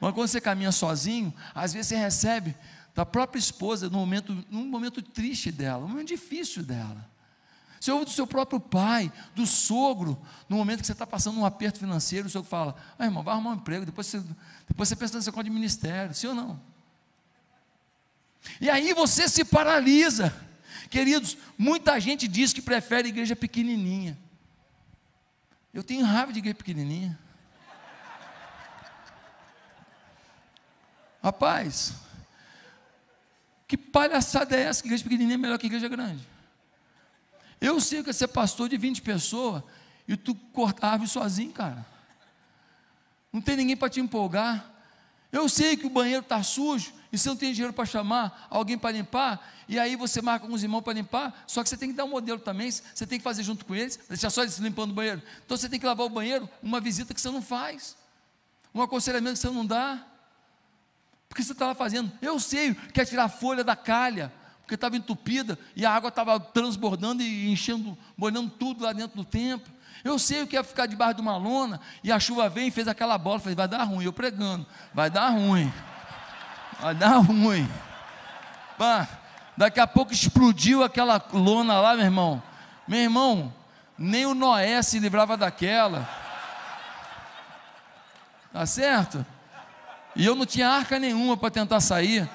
Mas quando você caminha sozinho, às vezes você recebe da própria esposa, num momento, num momento triste dela, um momento difícil dela. Você ouve do seu próprio pai, do sogro, no momento que você está passando um aperto financeiro, o sogro fala: ah, irmão, vai arrumar um emprego, depois você, depois você pensa nessa coisa de ministério, sim ou não? E aí você se paralisa. Queridos, muita gente diz que prefere igreja pequenininha. Eu tenho raiva de igreja pequenininha. Rapaz, que palhaçada é essa que igreja pequenininha é melhor que igreja grande? Eu sei que você é pastor de 20 pessoas e tu corta a árvore sozinho, cara. Não tem ninguém para te empolgar. Eu sei que o banheiro está sujo e você não tem dinheiro para chamar alguém para limpar, e aí você marca com os irmãos para limpar, só que você tem que dar um modelo também, você tem que fazer junto com eles, deixar só eles limpando o banheiro. Então você tem que lavar o banheiro, uma visita que você não faz, um aconselhamento que você não dá. Porque você está lá fazendo? Eu sei que é tirar a folha da calha, porque estava entupida e a água estava transbordando e enchendo, molhando tudo lá dentro do templo. Eu sei o que é ficar debaixo de uma lona e a chuva vem e fez aquela bola. Falei, vai dar ruim. Eu pregando, vai dar ruim, vai dar ruim. Pá, daqui a pouco explodiu aquela lona lá, meu irmão. Meu irmão, nem o Noé se livrava daquela. Tá certo? E eu não tinha arca nenhuma para tentar sair.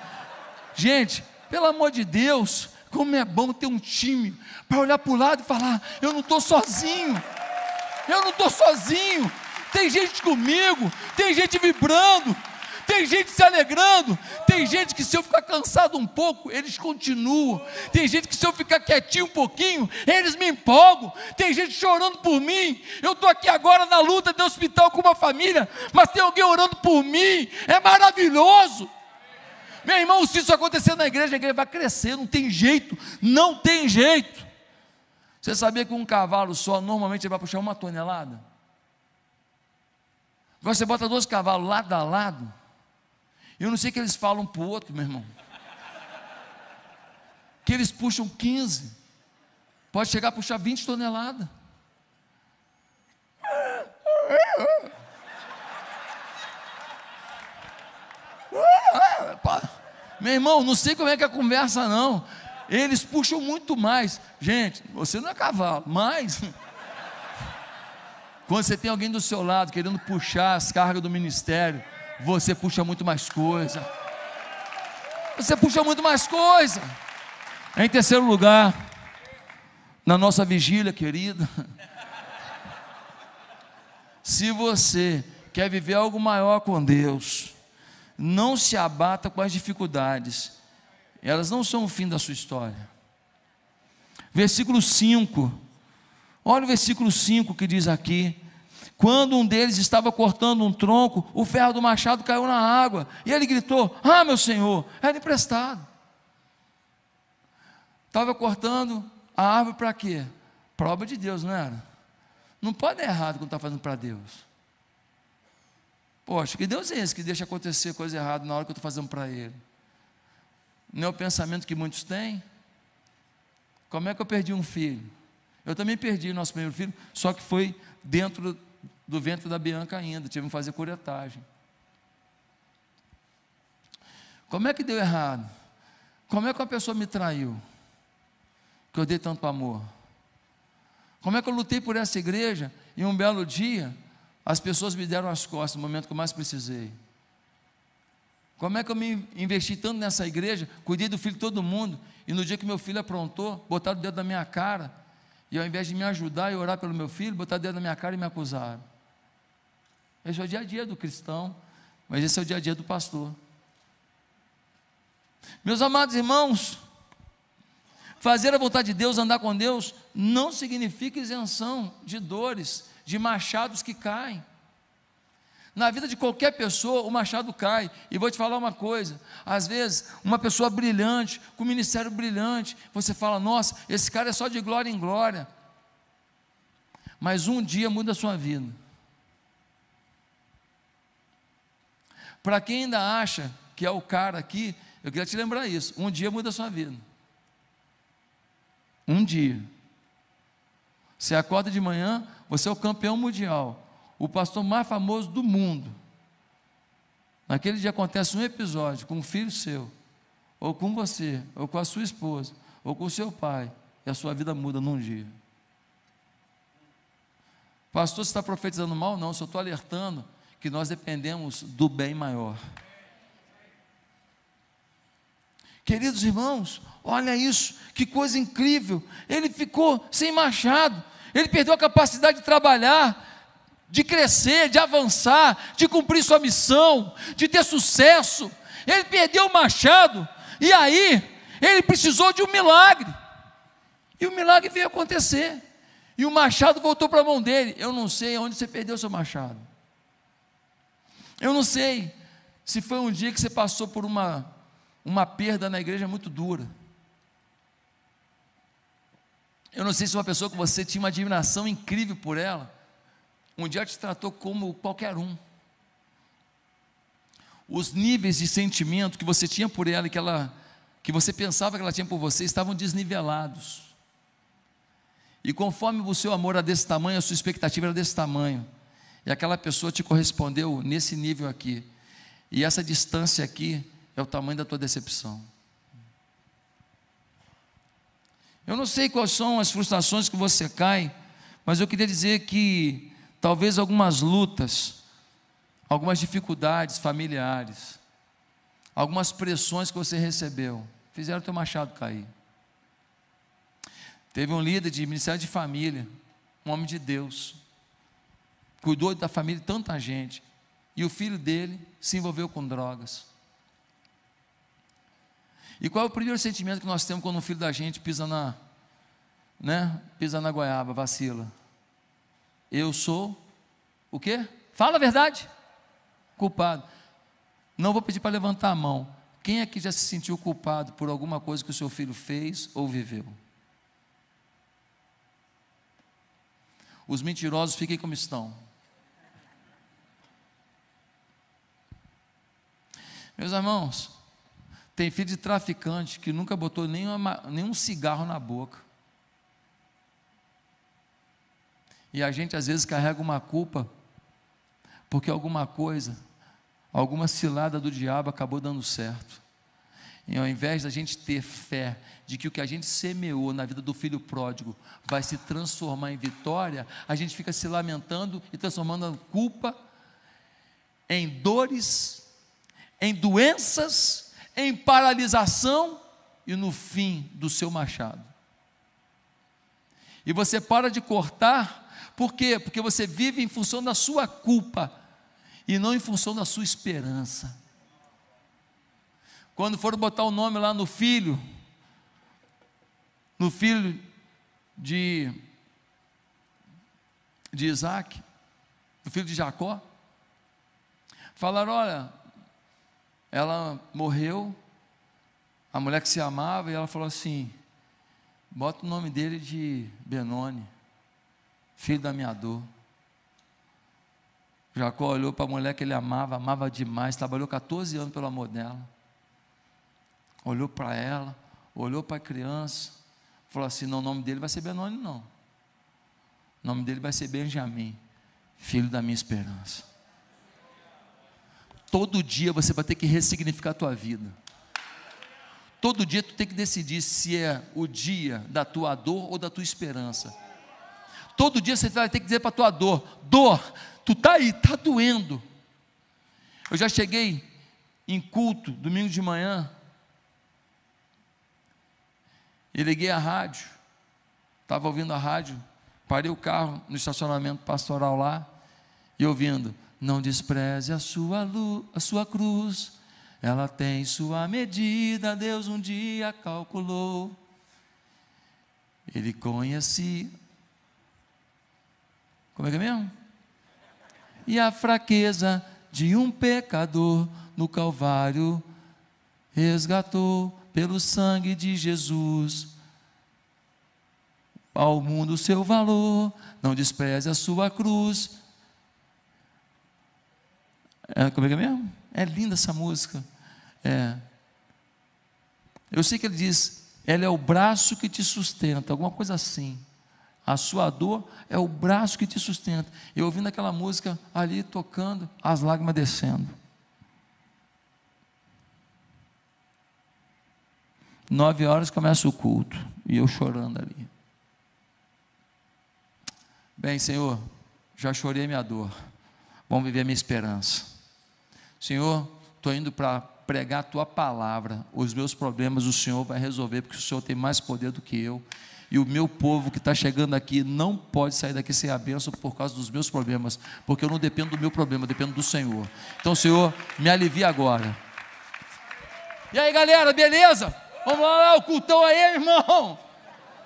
Gente, pelo amor de Deus, como é bom ter um time para olhar para o lado e falar: eu não estou sozinho, eu não estou sozinho. Tem gente comigo, tem gente vibrando, tem gente se alegrando, tem gente que se eu ficar cansado um pouco, eles continuam, tem gente que se eu ficar quietinho um pouquinho, eles me empolgam, tem gente chorando por mim, eu estou aqui agora na luta de hospital com uma família, mas tem alguém orando por mim, é maravilhoso. Meu irmão, se isso acontecer na igreja, a igreja vai crescer, não tem jeito, não tem jeito. Você sabia que um cavalo só normalmente vai puxar uma tonelada? Agora você bota dois cavalos lado a lado, eu não sei que eles falam para o outro, meu irmão. Que eles puxam 15, pode chegar a puxar 20 toneladas. Pá. Meu irmão, não sei como é que é a conversa, não. Eles puxam muito mais. Gente, você não é cavalo, mas. Quando você tem alguém do seu lado querendo puxar as cargas do ministério, você puxa muito mais coisa. Você puxa muito mais coisa. Em terceiro lugar, na nossa vigília, querida, se você quer viver algo maior com Deus, não se abata com as dificuldades, elas não são o fim da sua história. Versículo 5, olha o versículo 5 que diz aqui: quando um deles estava cortando um tronco, o ferro do machado caiu na água, e ele gritou: Ah, meu senhor, era emprestado. Estava cortando a árvore para quê? Prova de Deus, não era? Não pode dar errado quando está fazendo para Deus. Poxa, que Deus é esse que deixa acontecer coisa errada na hora que eu estou fazendo para Ele? Não é o pensamento que muitos têm? Como é que eu perdi um filho? Eu também perdi o nosso primeiro filho, só que foi dentro do ventre da Bianca ainda, tive que fazer curetagem. Como é que deu errado? Como é que uma pessoa me traiu? Que eu dei tanto amor? Como é que eu lutei por essa igreja e um belo dia as pessoas me deram as costas no momento que eu mais precisei. Como é que eu me investi tanto nessa igreja, cuidei do filho de todo mundo, e no dia que meu filho aprontou, botaram o dedo na minha cara, e ao invés de me ajudar e orar pelo meu filho, botaram o dedo na minha cara e me acusaram. Esse é o dia a dia do cristão, mas esse é o dia a dia do pastor. Meus amados irmãos, fazer a vontade de Deus, andar com Deus, não significa isenção de dores, de machados que caem. Na vida de qualquer pessoa, o machado cai. E vou te falar uma coisa: às vezes, uma pessoa brilhante, com ministério brilhante, você fala, nossa, esse cara é só de glória em glória. Mas um dia muda a sua vida. Para quem ainda acha que é o cara aqui, eu queria te lembrar isso: um dia muda a sua vida. Um dia. Você acorda de manhã, você é o campeão mundial, o pastor mais famoso do mundo. Naquele dia acontece um episódio com um filho seu, ou com você, ou com a sua esposa, ou com o seu pai, e a sua vida muda num dia. Pastor, você está profetizando mal? Não, só estou alertando que nós dependemos do bem maior. Queridos irmãos, olha isso, que coisa incrível. Ele ficou sem machado, ele perdeu a capacidade de trabalhar, de crescer, de avançar, de cumprir sua missão, de ter sucesso. Ele perdeu o machado, e aí ele precisou de um milagre. E o milagre veio acontecer. E o machado voltou para a mão dele. Eu não sei onde você perdeu seu machado. Eu não sei se foi um dia que você passou por uma, uma perda na igreja muito dura. Eu não sei se uma pessoa que você tinha uma admiração incrível por ela, um dia te tratou como qualquer um. Os níveis de sentimento que você tinha por ela e que ela que você pensava que ela tinha por você estavam desnivelados. E conforme o seu amor era desse tamanho, a sua expectativa era desse tamanho. E aquela pessoa te correspondeu nesse nível aqui. E essa distância aqui é o tamanho da tua decepção. Eu não sei quais são as frustrações que você cai, mas eu queria dizer que talvez algumas lutas, algumas dificuldades familiares, algumas pressões que você recebeu, fizeram o teu machado cair. Teve um líder de Ministério de Família, um homem de Deus, cuidou da família de tanta gente, e o filho dele se envolveu com drogas. E qual é o primeiro sentimento que nós temos quando um filho da gente pisa na, né? Pisa na goiaba, vacila. Eu sou o quê? Fala a verdade. Culpado. Não vou pedir para levantar a mão. Quem aqui é já se sentiu culpado por alguma coisa que o seu filho fez ou viveu? Os mentirosos fiquem como estão. Meus irmãos, tem filho de traficante que nunca botou nenhuma, nenhum cigarro na boca. E a gente às vezes carrega uma culpa, porque alguma coisa, alguma cilada do diabo acabou dando certo. E ao invés da gente ter fé de que o que a gente semeou na vida do filho pródigo vai se transformar em vitória, a gente fica se lamentando e transformando a culpa em dores, em doenças em paralisação e no fim do seu machado. E você para de cortar, por quê? Porque você vive em função da sua culpa e não em função da sua esperança. Quando foram botar o nome lá no filho, no filho de, de Isaac, no filho de Jacó, falaram: olha, ela morreu, a mulher que se amava, e ela falou assim: bota o nome dele de Benoni, filho da minha dor. Jacó olhou para a mulher que ele amava, amava demais, trabalhou 14 anos pelo amor dela. Olhou para ela, olhou para a criança, falou assim: não, o nome dele vai ser Benoni, não. O nome dele vai ser Benjamim, filho da minha esperança. Todo dia você vai ter que ressignificar a tua vida. Todo dia tu tem que decidir se é o dia da tua dor ou da tua esperança. Todo dia você vai ter que dizer para a tua dor: dor, tu tá aí, tá doendo. Eu já cheguei em culto, domingo de manhã, e liguei a rádio, estava ouvindo a rádio, parei o carro no estacionamento pastoral lá, e ouvindo, não despreze a sua, luz, a sua cruz, ela tem sua medida, Deus um dia calculou. Ele conhece. Como é que é mesmo? E a fraqueza de um pecador no Calvário resgatou pelo sangue de Jesus ao mundo seu valor, não despreze a sua cruz, é, como é mesmo? É linda essa música. É. Eu sei que ele diz: ela é o braço que te sustenta, alguma coisa assim. A sua dor é o braço que te sustenta. Eu ouvindo aquela música ali tocando, as lágrimas descendo. Nove horas começa o culto e eu chorando ali. Bem, Senhor, já chorei minha dor. Vamos viver a minha esperança. Senhor, estou indo para pregar a tua palavra, os meus problemas o Senhor vai resolver, porque o Senhor tem mais poder do que eu. E o meu povo que está chegando aqui não pode sair daqui sem a bênção por causa dos meus problemas, porque eu não dependo do meu problema, eu dependo do Senhor. Então, Senhor, me alivia agora. E aí, galera, beleza? Vamos lá, o cultão aí, irmão.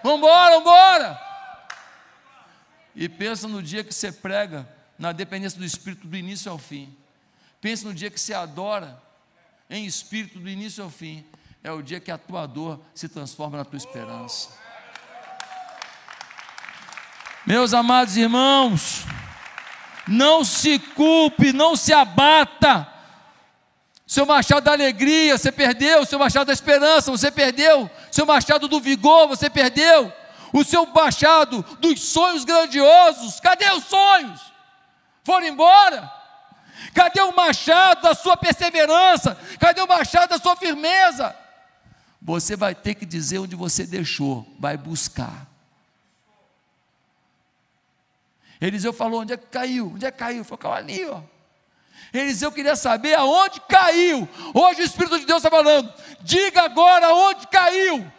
Vamos vambora. vamos E pensa no dia que você prega na dependência do Espírito do início ao fim. Pense no dia que você adora em espírito do início ao fim. É o dia que a tua dor se transforma na tua esperança. Meus amados irmãos, não se culpe, não se abata. Seu machado da alegria, você perdeu. Seu machado da esperança, você perdeu. Seu machado do vigor, você perdeu. O seu machado dos sonhos grandiosos, cadê os sonhos? Foram embora. Cadê o machado da sua perseverança? Cadê o machado da sua firmeza? Você vai ter que dizer onde você deixou, vai buscar. Eliseu falou: onde é que caiu? Onde é que caiu? Falou: ali, ó. Eliseu queria saber aonde caiu. Hoje o Espírito de Deus está falando: diga agora onde caiu,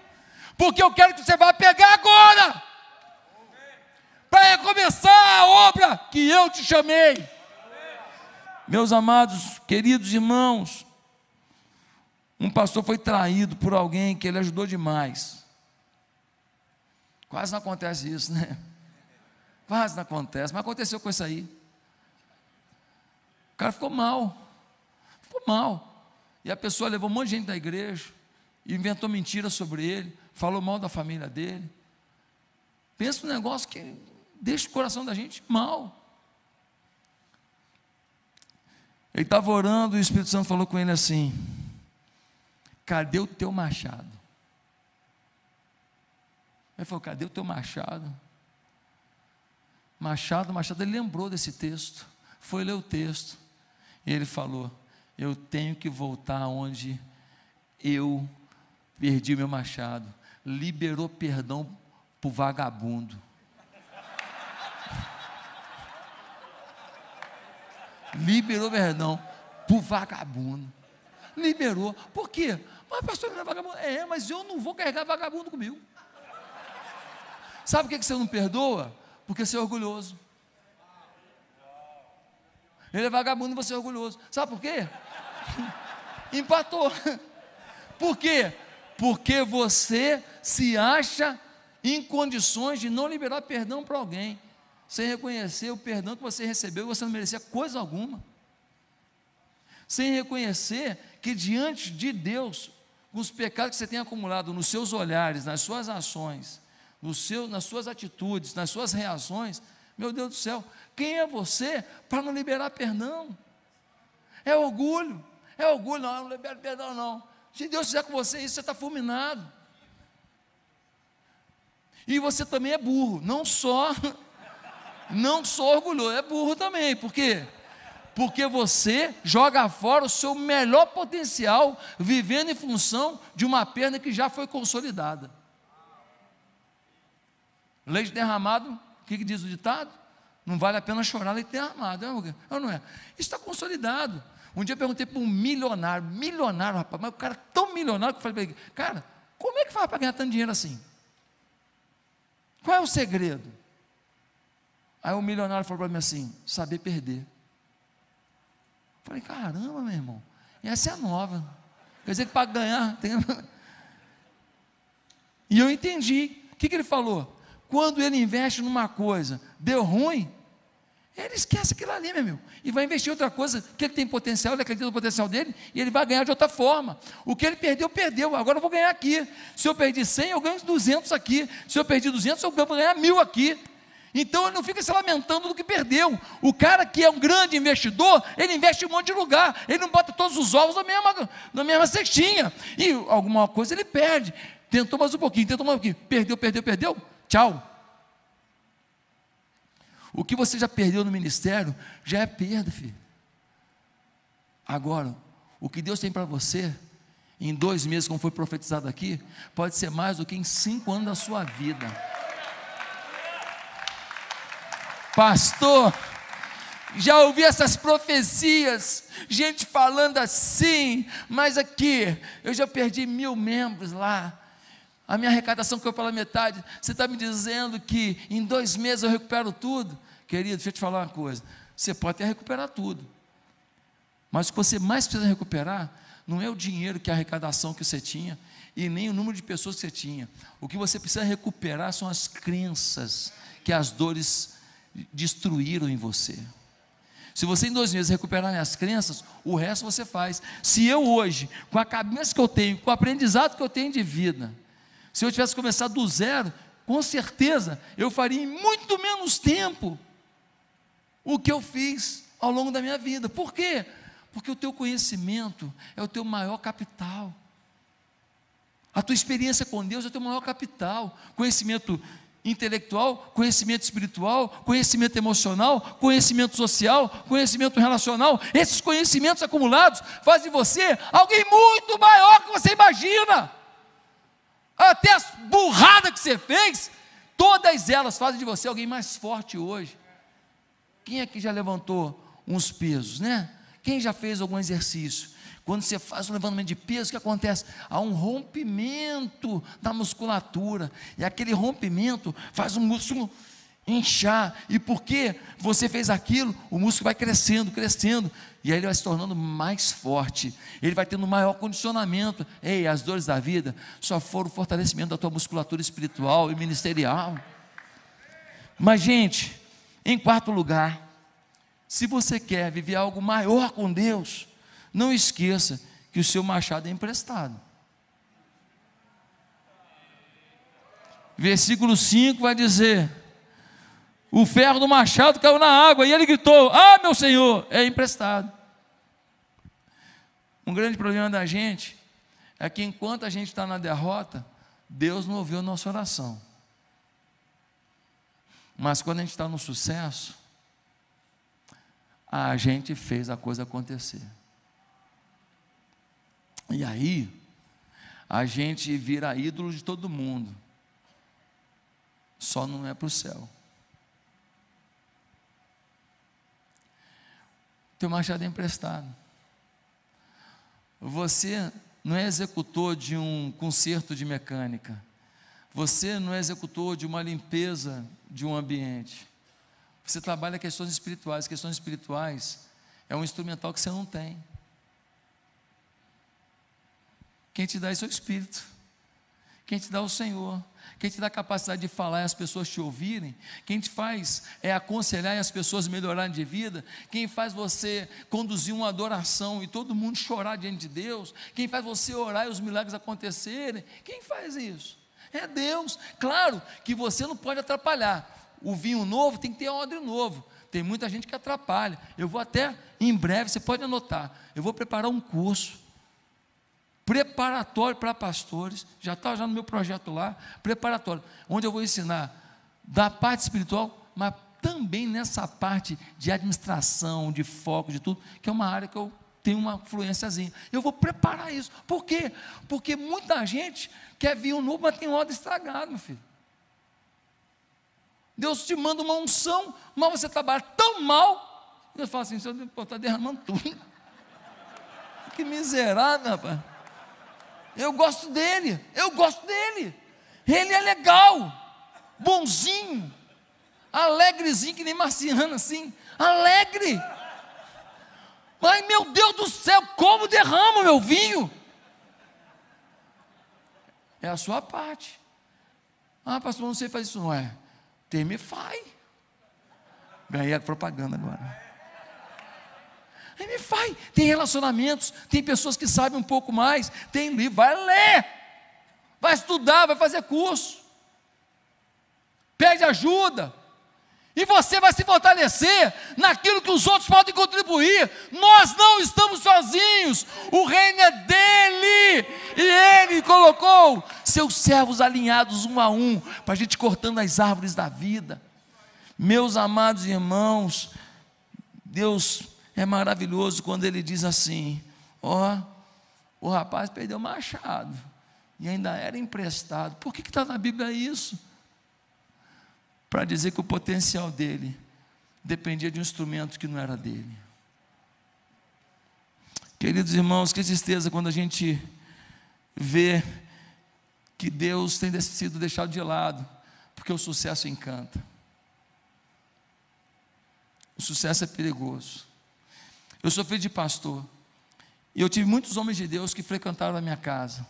porque eu quero que você vá pegar agora, para recomeçar a obra que eu te chamei. Meus amados, queridos irmãos, um pastor foi traído por alguém que ele ajudou demais. Quase não acontece isso, né? Quase não acontece, mas aconteceu com isso aí. O cara ficou mal, ficou mal. E a pessoa levou um monte de gente da igreja, inventou mentiras sobre ele, falou mal da família dele. Pensa num negócio que deixa o coração da gente mal. Ele estava orando e o Espírito Santo falou com ele assim: Cadê o teu machado? Ele falou: Cadê o teu machado? Machado, Machado, ele lembrou desse texto, foi ler o texto, e ele falou: Eu tenho que voltar onde eu perdi meu machado. Liberou perdão para o vagabundo. Liberou perdão pro vagabundo. Liberou. Por quê? Mas pastor, não é vagabundo. É, mas eu não vou carregar vagabundo comigo. Sabe por que você não perdoa? Porque você é orgulhoso. Ele é vagabundo e você é orgulhoso. Sabe por quê? Empatou. Por quê? Porque você se acha em condições de não liberar perdão para alguém sem reconhecer o perdão que você recebeu, você não merecia coisa alguma. Sem reconhecer que diante de Deus, com os pecados que você tem acumulado nos seus olhares, nas suas ações, seu, nas suas atitudes, nas suas reações, meu Deus do céu, quem é você para não liberar perdão? É orgulho, é orgulho, não, eu não libero perdão, não. Se Deus fizer com você isso, você está fulminado. E você também é burro, não só Não sou orgulhoso, é burro também. Por quê? Porque você joga fora o seu melhor potencial vivendo em função de uma perna que já foi consolidada. Leite derramado, o que, que diz o ditado? Não vale a pena chorar leite derramado, é, é ou não é? Isso está consolidado. Um dia eu perguntei para um milionário, milionário, rapaz, mas o cara é tão milionário que eu falei para ele, cara, como é que faz para ganhar tanto dinheiro assim? Qual é o segredo? Aí o milionário falou para mim assim: saber perder. Falei, caramba, meu irmão, essa é nova. Quer dizer que para ganhar tem. E eu entendi. O que, que ele falou? Quando ele investe numa coisa, deu ruim, ele esquece aquilo ali, meu amigo, e vai investir em outra coisa que ele tem potencial, ele acredita no potencial dele, e ele vai ganhar de outra forma. O que ele perdeu, perdeu. Agora eu vou ganhar aqui. Se eu perdi 100, eu ganho 200 aqui. Se eu perdi 200, eu vou ganhar mil aqui. Então ele não fica se lamentando do que perdeu. O cara que é um grande investidor, ele investe em um monte de lugar. Ele não bota todos os ovos na mesma, na mesma cestinha. E alguma coisa ele perde. Tentou mais um pouquinho, tentou mais um pouquinho. Perdeu, perdeu, perdeu. Tchau. O que você já perdeu no ministério já é perda, filho. Agora, o que Deus tem para você, em dois meses, como foi profetizado aqui, pode ser mais do que em cinco anos da sua vida. Pastor, já ouvi essas profecias, gente falando assim, mas aqui, eu já perdi mil membros lá. A minha arrecadação caiu pela metade. Você está me dizendo que em dois meses eu recupero tudo? Querido, deixa eu te falar uma coisa. Você pode até recuperar tudo. Mas o que você mais precisa recuperar não é o dinheiro que é a arrecadação que você tinha e nem o número de pessoas que você tinha. O que você precisa recuperar são as crenças que as dores destruíram em você. Se você em dois meses recuperar minhas crenças, o resto você faz. Se eu hoje, com a cabeça que eu tenho, com o aprendizado que eu tenho de vida, se eu tivesse começado do zero, com certeza eu faria em muito menos tempo o que eu fiz ao longo da minha vida. Por quê? Porque o teu conhecimento é o teu maior capital. A tua experiência com Deus é o teu maior capital. Conhecimento intelectual, conhecimento espiritual, conhecimento emocional, conhecimento social, conhecimento relacional. Esses conhecimentos acumulados fazem você alguém muito maior que você imagina. Até as burradas que você fez, todas elas fazem de você alguém mais forte hoje. Quem é que já levantou uns pesos, né? Quem já fez algum exercício? Quando você faz um levantamento de peso, o que acontece? Há um rompimento da musculatura. E aquele rompimento faz o músculo inchar. E porque você fez aquilo, o músculo vai crescendo, crescendo. E aí ele vai se tornando mais forte. Ele vai tendo maior condicionamento. Ei, as dores da vida só foram o fortalecimento da tua musculatura espiritual e ministerial. Mas, gente, em quarto lugar, se você quer viver algo maior com Deus, não esqueça que o seu machado é emprestado. Versículo 5 vai dizer: O ferro do machado caiu na água e ele gritou: Ah, meu senhor, é emprestado. Um grande problema da gente é que enquanto a gente está na derrota, Deus não ouviu a nossa oração. Mas quando a gente está no sucesso, a gente fez a coisa acontecer. E aí, a gente vira ídolo de todo mundo, só não é para o céu. Teu machado é emprestado. Você não é executor de um conserto de mecânica. Você não é executor de uma limpeza de um ambiente. Você trabalha questões espirituais. Questões espirituais é um instrumental que você não tem. Quem te dá isso é o Espírito. Quem te dá é o Senhor. Quem te dá a capacidade de falar e as pessoas te ouvirem. Quem te faz é aconselhar e as pessoas melhorarem de vida. Quem faz você conduzir uma adoração e todo mundo chorar diante de Deus. Quem faz você orar e os milagres acontecerem. Quem faz isso? É Deus. Claro que você não pode atrapalhar. O vinho novo tem que ter odre novo. Tem muita gente que atrapalha. Eu vou até, em breve, você pode anotar, eu vou preparar um curso preparatório para pastores, já está já no meu projeto lá, preparatório, onde eu vou ensinar da parte espiritual, mas também nessa parte de administração, de foco, de tudo, que é uma área que eu tenho uma fluênciazinha. Eu vou preparar isso. Por quê? Porque muita gente quer vir um novo, mas tem ordem estragada, meu filho. Deus te manda uma unção, mas você trabalha tão mal, Deus fala assim, você está derramando tudo. Que miserável, rapaz eu gosto dele, eu gosto dele. Ele é legal, bonzinho, alegrezinho, que nem marciano assim, alegre. Mas meu Deus do céu, como derrama meu vinho? É a sua parte. Ah, pastor, não sei fazer isso, não é? Teme faz. Ganhei a propaganda agora. Ele me faz. Tem relacionamentos, tem pessoas que sabem um pouco mais, tem livro, vai ler, vai estudar, vai fazer curso, pede ajuda. E você vai se fortalecer naquilo que os outros podem contribuir. Nós não estamos sozinhos. O reino é dele. E ele colocou seus servos alinhados um a um, para a gente cortando as árvores da vida. Meus amados irmãos, Deus é maravilhoso quando ele diz assim: Ó, oh, o rapaz perdeu o machado e ainda era emprestado. Por que está na Bíblia isso? Para dizer que o potencial dele dependia de um instrumento que não era dele. Queridos irmãos, que tristeza quando a gente vê que Deus tem sido deixado de lado, porque o sucesso encanta. O sucesso é perigoso. Eu sou filho de pastor. E eu tive muitos homens de Deus que frequentaram a minha casa,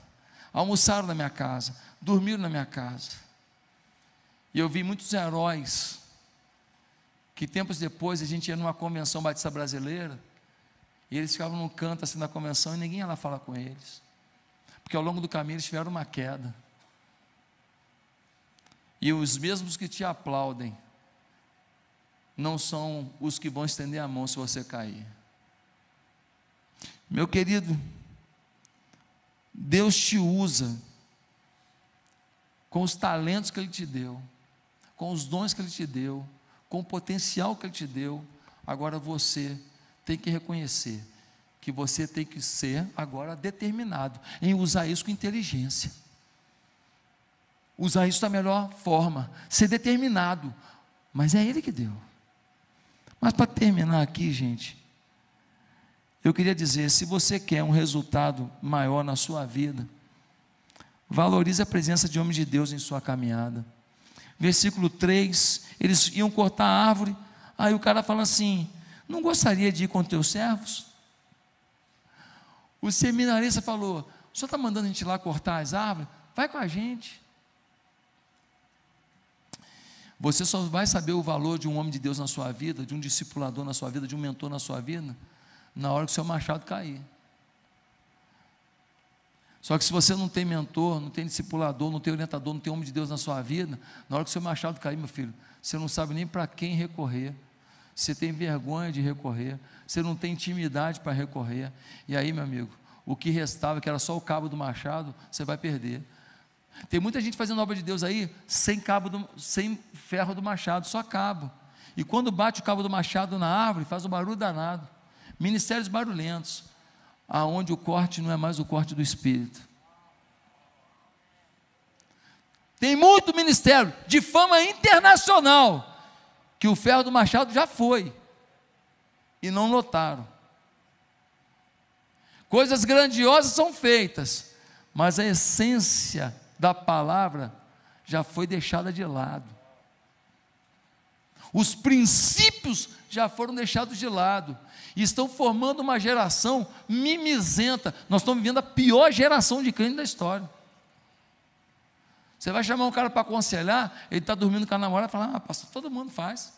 almoçaram na minha casa, dormiram na minha casa. E eu vi muitos heróis que tempos depois a gente ia numa convenção batista brasileira e eles ficavam num canto assim na convenção e ninguém ia lá falar com eles. Porque ao longo do caminho eles tiveram uma queda. E os mesmos que te aplaudem não são os que vão estender a mão se você cair. Meu querido, Deus te usa com os talentos que Ele te deu, com os dons que Ele te deu, com o potencial que Ele te deu. Agora você tem que reconhecer que você tem que ser agora determinado em usar isso com inteligência. Usar isso da melhor forma, ser determinado. Mas é Ele que deu. Mas para terminar aqui, gente, eu queria dizer: se você quer um resultado maior na sua vida, valorize a presença de homens de Deus em sua caminhada. Versículo 3: eles iam cortar a árvore, aí o cara fala assim: Não gostaria de ir com teus servos? O seminarista falou: O senhor está mandando a gente lá cortar as árvores? Vai com a gente. Você só vai saber o valor de um homem de Deus na sua vida, de um discipulador na sua vida, de um mentor na sua vida, na hora que o seu machado cair. Só que se você não tem mentor, não tem discipulador, não tem orientador, não tem homem de Deus na sua vida, na hora que o seu machado cair, meu filho, você não sabe nem para quem recorrer. Você tem vergonha de recorrer, você não tem intimidade para recorrer. E aí, meu amigo, o que restava, que era só o cabo do machado, você vai perder. Tem muita gente fazendo obra de Deus aí sem cabo, do, sem ferro do machado, só cabo. E quando bate o cabo do machado na árvore, faz um barulho danado. Ministérios barulhentos, aonde o corte não é mais o corte do espírito. Tem muito ministério de fama internacional que o ferro do machado já foi e não lotaram. Coisas grandiosas são feitas, mas a essência da palavra já foi deixada de lado. Os princípios já foram deixados de lado e estão formando uma geração mimizenta. Nós estamos vivendo a pior geração de crente da história. Você vai chamar um cara para aconselhar, ele está dormindo com a namorada e fala: Ah, pastor, todo mundo faz.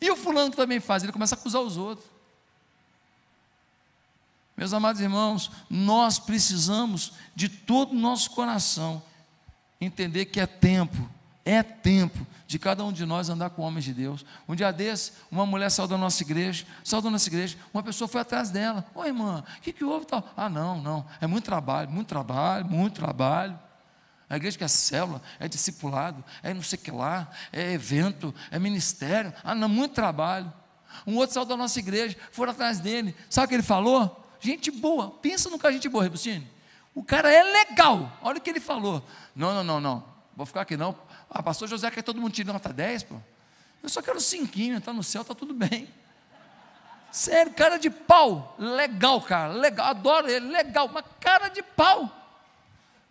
E o fulano que também faz, ele começa a acusar os outros. Meus amados irmãos, nós precisamos de todo o nosso coração entender que é tempo, é tempo de cada um de nós andar com homens de Deus. Um dia desse, uma mulher saiu da nossa igreja, saiu da nossa igreja, uma pessoa foi atrás dela. Ô irmã, o que, que houve? Tal? Ah, não, não, é muito trabalho, muito trabalho, muito trabalho. A igreja que é célula, é discipulado, é não sei o que lá, é evento, é ministério. Ah, não, muito trabalho. Um outro saiu da nossa igreja, foram atrás dele. Sabe o que ele falou? Gente boa, pensa no cara gente boa, Rebucine. O cara é legal. Olha o que ele falou. Não, não, não, não. Vou ficar aqui não. Ah, pastor José quer todo mundo tire nota 10, pô. Eu só quero cinquinho, tá no céu, tá tudo bem. Sério, cara de pau. Legal, cara. Legal, adoro ele, legal, mas cara de pau.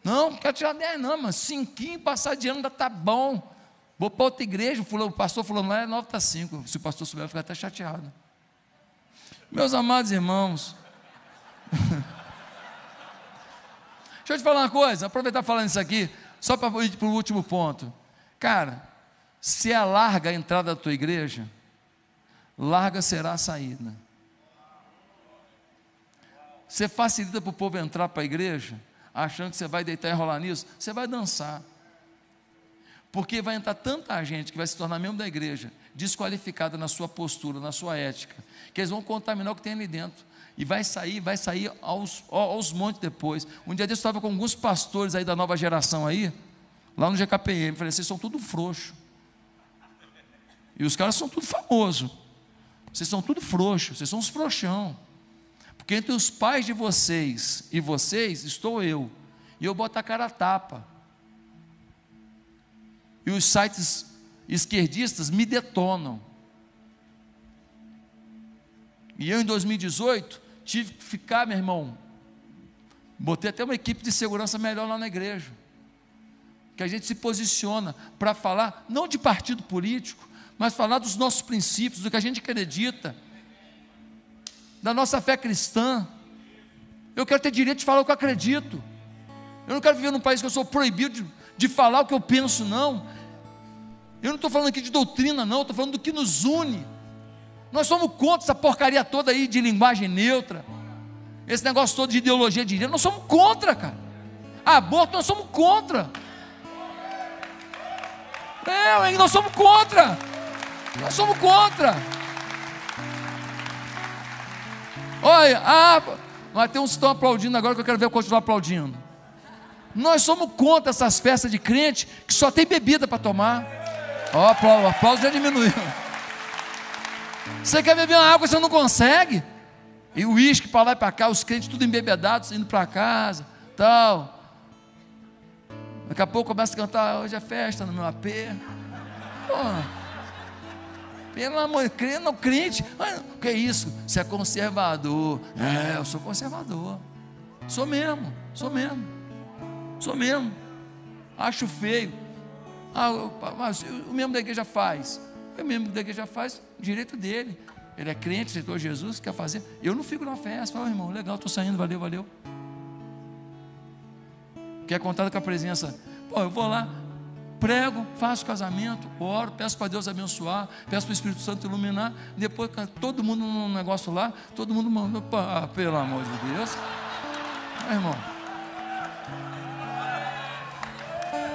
Não, não quero tirar 10, não, mas cinquinho passar de ano ainda tá bom. Vou para outra igreja, o pastor falando lá é 9 está 5. Se o pastor souber, eu ficar até chateado. Meus amados irmãos. Deixa eu te falar uma coisa, aproveitar falando isso aqui, só para ir para o último ponto. Cara, se é larga a entrada da tua igreja, larga será a saída. Você facilita para o povo entrar para a igreja, achando que você vai deitar e rolar nisso, você vai dançar. Porque vai entrar tanta gente que vai se tornar membro da igreja, desqualificada na sua postura, na sua ética, que eles vão contaminar o que tem ali dentro. E vai sair, vai sair aos, aos montes depois. Um dia desse eu estava com alguns pastores aí da nova geração aí, lá no GKPM. Falei, vocês são tudo frouxo. E os caras são tudo famoso. Vocês são tudo frouxo, vocês são uns frouxão. Porque entre os pais de vocês e vocês estou eu. E eu boto a cara a tapa. E os sites esquerdistas me detonam. E eu, em 2018, tive que ficar, meu irmão. Botei até uma equipe de segurança melhor lá na igreja que a gente se posiciona para falar, não de partido político, mas falar dos nossos princípios, do que a gente acredita, da nossa fé cristã. Eu quero ter direito de falar o que eu acredito. Eu não quero viver num país que eu sou proibido de, de falar o que eu penso, não. Eu não estou falando aqui de doutrina, não, estou falando do que nos une. Nós somos contra essa porcaria toda aí de linguagem neutra, esse negócio todo de ideologia de direito, nós somos contra, cara. Aborto, nós somos contra. É, nós somos contra. Nós somos contra. Olha, ah, mas tem uns que estão aplaudindo agora que eu quero ver eu continuar aplaudindo. Nós somos contra essas festas de crente que só tem bebida para tomar. Ó, oh, o aplauso já diminuiu. Você quer beber uma água, você não consegue. E o uísque para lá e para cá, os crentes tudo embebedados, indo para casa, tal. Daqui a pouco começa a cantar, hoje é festa no meu AP. Pô. Pelo amor, crente, não crente. O que é isso? Você é conservador. É, eu sou conservador. Sou mesmo, sou mesmo. Sou mesmo. Acho feio. Ah, mas o membro da igreja faz. O membro da igreja faz direito dele. Ele é crente, aceitou Jesus, quer fazer. Eu não fico na festa. Falo, irmão, legal, estou saindo, valeu, valeu que é contado com a presença. Pô, eu vou lá, prego, faço casamento, oro, peço para Deus abençoar, peço para o Espírito Santo iluminar, depois todo mundo num negócio lá, todo mundo mandou, ah, pelo amor de Deus. É, irmão.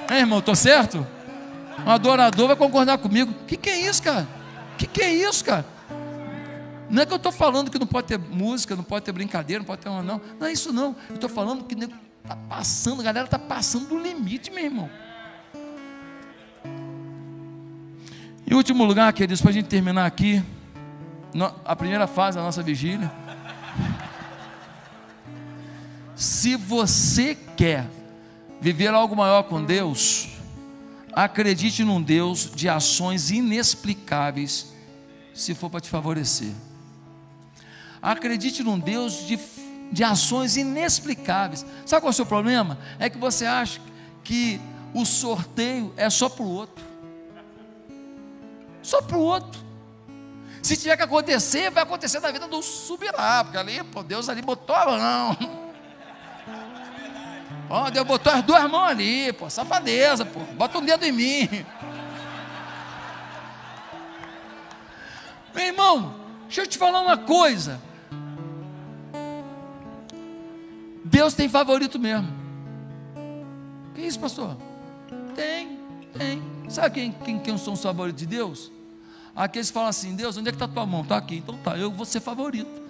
É, irmão, estou certo? Um adorador vai concordar comigo. O que, que é isso, cara? O que, que é isso, cara? Não é que eu estou falando que não pode ter música, não pode ter brincadeira, não pode ter uma, não. Não é isso, não. Eu estou falando que Tá passando, a galera tá passando do limite, meu irmão. E último lugar, queridos, para a gente terminar aqui, a primeira fase da nossa vigília. Se você quer viver algo maior com Deus, acredite num Deus de ações inexplicáveis, se for para te favorecer. Acredite num Deus de de ações inexplicáveis. Sabe qual é o seu problema? É que você acha que o sorteio é só para o outro. Só para o outro. Se tiver que acontecer, vai acontecer na vida do subirá, porque ali, pô, Deus ali botou a mão. Pô, Deus botou as duas mãos ali, pô, safadeza, pô, bota um dedo em mim. Meu irmão, deixa eu te falar uma coisa. Deus tem favorito mesmo. Que isso, pastor? Tem, tem. Sabe quem, quem, quem são os favoritos de Deus? Aqueles que falam assim: Deus, onde é que está a tua mão? Está aqui. Então tá, eu vou ser favorito.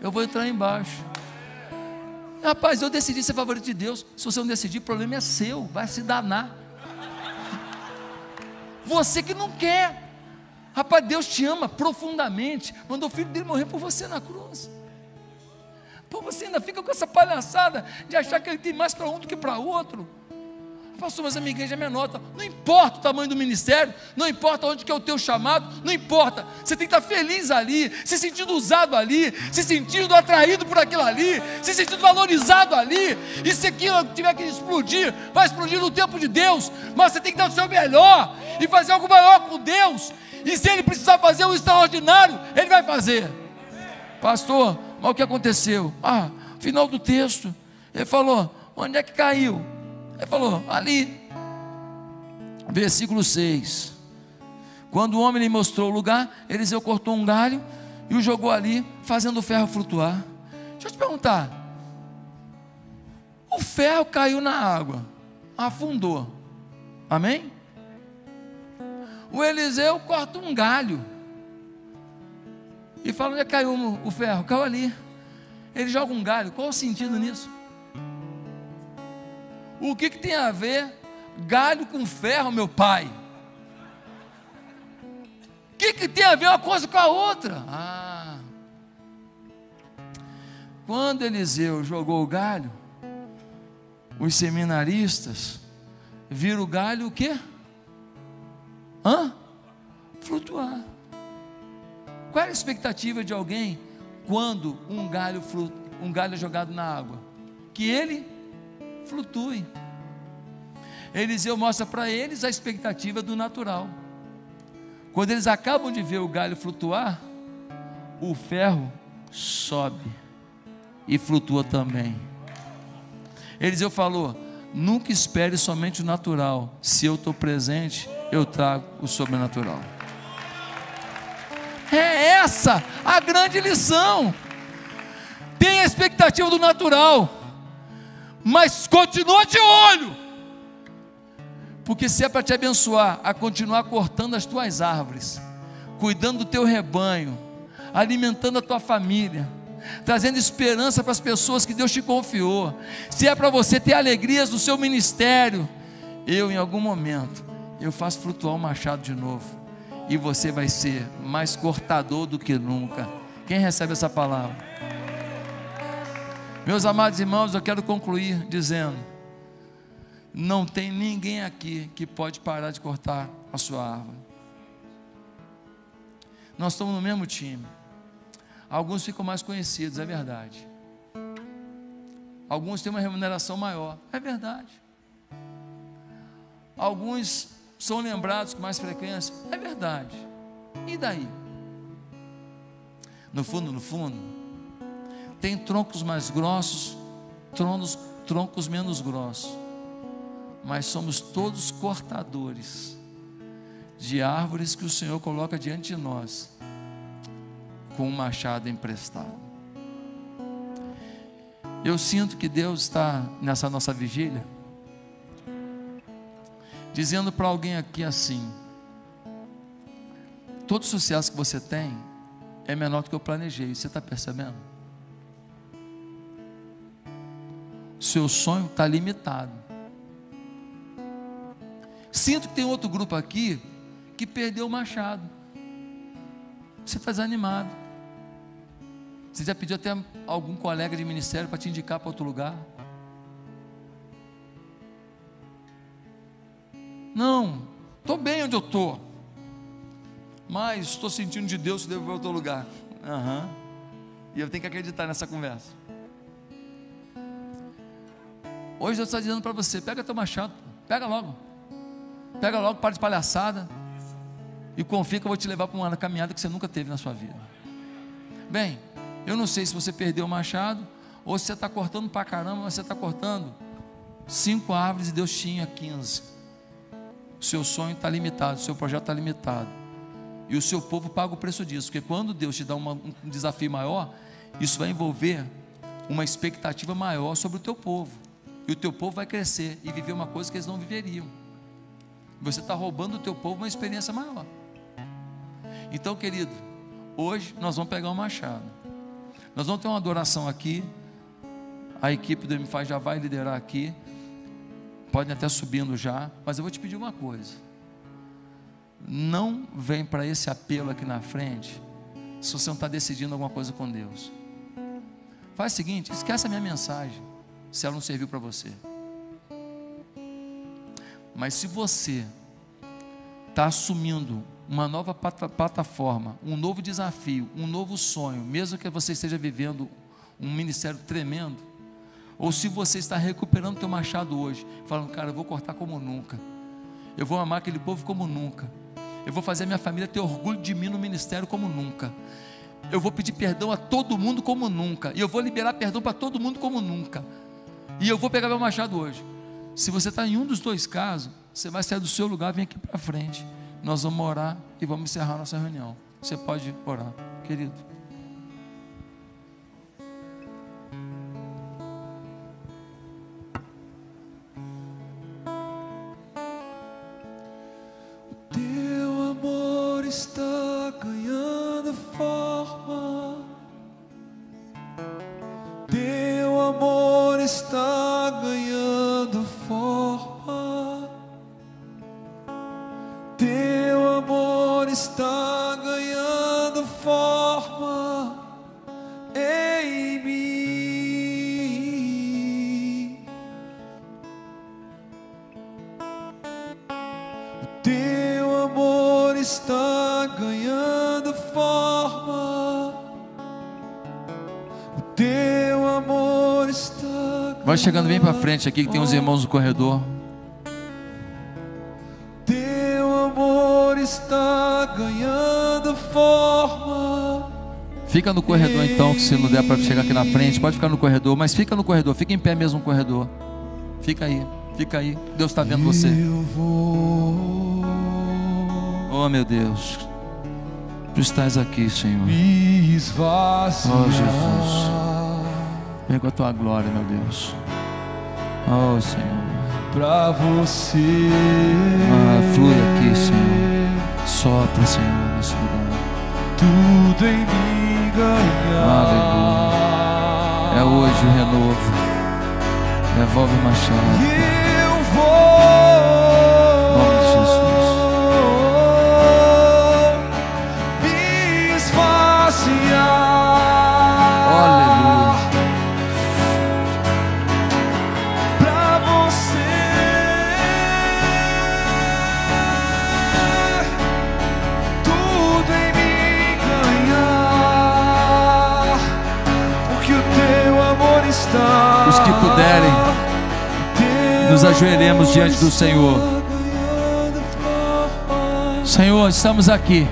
Eu vou entrar embaixo. Rapaz, eu decidi ser favorito de Deus. Se você não decidir, o problema é seu. Vai se danar. Você que não quer. Rapaz, Deus te ama profundamente. Mandou o filho dele morrer por você na cruz. Pô, você ainda fica com essa palhaçada de achar que ele tem mais para um do que para outro. Pastor, mas a minha igreja é menor. Tá? Não importa o tamanho do ministério, não importa onde que é o teu chamado, não importa. Você tem que estar feliz ali, se sentindo usado ali, se sentindo atraído por aquilo ali, se sentindo valorizado ali. E se aquilo tiver que explodir, vai explodir no tempo de Deus. Mas você tem que dar o seu melhor e fazer algo maior com Deus. E se ele precisar fazer o extraordinário, ele vai fazer. Pastor, mas o que aconteceu? Ah, final do texto. Ele falou: Onde é que caiu? Ele falou: Ali. Versículo 6. Quando o homem lhe mostrou o lugar, Eliseu cortou um galho e o jogou ali, fazendo o ferro flutuar. Deixa eu te perguntar. O ferro caiu na água, afundou. Amém? O Eliseu corta um galho e fala: onde é caiu o ferro? Caiu ali. Ele joga um galho. Qual o sentido nisso? O que, que tem a ver galho com ferro, meu pai? O que, que tem a ver uma coisa com a outra? Ah. Quando Eliseu jogou o galho, os seminaristas viram o galho o quê? Hã? Flutuar. Qual era a expectativa de alguém quando um galho, flut, um galho é jogado na água? Que ele flutue. Eliseu mostra para eles a expectativa do natural. Quando eles acabam de ver o galho flutuar, o ferro sobe e flutua também. Eliseu falou: nunca espere somente o natural, se eu estou presente, eu trago o sobrenatural essa a grande lição. Tem a expectativa do natural, mas continua de olho, porque se é para te abençoar, a continuar cortando as tuas árvores, cuidando do teu rebanho, alimentando a tua família, trazendo esperança para as pessoas que Deus te confiou, se é para você ter alegrias no seu ministério, eu em algum momento, eu faço flutuar o machado de novo e você vai ser mais cortador do que nunca. Quem recebe essa palavra? Meus amados irmãos, eu quero concluir dizendo: não tem ninguém aqui que pode parar de cortar a sua árvore. Nós estamos no mesmo time. Alguns ficam mais conhecidos, é verdade. Alguns têm uma remuneração maior, é verdade. Alguns são lembrados com mais frequência. É verdade. E daí? No fundo, no fundo, tem troncos mais grossos, tronos, troncos menos grossos. Mas somos todos cortadores de árvores que o Senhor coloca diante de nós com um machado emprestado. Eu sinto que Deus está nessa nossa vigília dizendo para alguém aqui assim: todo sucesso que você tem é menor do que eu planejei, você está percebendo? Seu sonho está limitado. Sinto que tem outro grupo aqui que perdeu o machado. Você está desanimado. Você já pediu até algum colega de ministério para te indicar para outro lugar? Não, estou bem onde eu estou, mas estou sentindo de Deus que devo para outro lugar. Uhum. E eu tenho que acreditar nessa conversa. Hoje Deus está dizendo para você: pega teu machado, pega logo, pega logo, para de palhaçada e confia que eu vou te levar para uma caminhada que você nunca teve na sua vida. Bem, eu não sei se você perdeu o machado ou se você está cortando para caramba, mas você está cortando cinco árvores e Deus tinha quinze seu sonho está limitado, seu projeto está limitado. E o seu povo paga o preço disso, porque quando Deus te dá uma, um desafio maior, isso vai envolver uma expectativa maior sobre o teu povo. E o teu povo vai crescer e viver uma coisa que eles não viveriam. Você está roubando o teu povo uma experiência maior. Então, querido, hoje nós vamos pegar um machado. Nós vamos ter uma adoração aqui. A equipe do MFA já vai liderar aqui podem até subindo já, mas eu vou te pedir uma coisa. Não vem para esse apelo aqui na frente se você não está decidindo alguma coisa com Deus. Faz o seguinte, esquece a minha mensagem, se ela não serviu para você. Mas se você está assumindo uma nova plataforma, um novo desafio, um novo sonho, mesmo que você esteja vivendo um ministério tremendo, ou se você está recuperando teu machado hoje, falando, cara, eu vou cortar como nunca. Eu vou amar aquele povo como nunca. Eu vou fazer a minha família ter orgulho de mim no ministério como nunca. Eu vou pedir perdão a todo mundo como nunca. E eu vou liberar perdão para todo mundo como nunca. E eu vou pegar meu machado hoje. Se você está em um dos dois casos, você vai sair do seu lugar, vem aqui para frente. Nós vamos orar e vamos encerrar nossa reunião. Você pode orar, querido. Vai chegando bem para frente aqui que tem uns irmãos no corredor. Teu amor está ganhando forma. Fica no corredor então, que se não der para chegar aqui na frente, pode ficar no corredor, mas fica no corredor, fica em pé mesmo no corredor. Fica aí, fica aí. Deus está vendo você. Oh meu Deus. Tu estás aqui, Senhor. Oh Jesus. Vem com a tua glória, meu Deus. Oh, Senhor. para você. Ah, flui aqui, Senhor. Sopra, Senhor, nesse lugar. Tudo em mim ganhar. Aleluia. É hoje o renovo. Devolve o machado. Yeah. nos ajoelhemos diante do Senhor. Senhor, estamos aqui.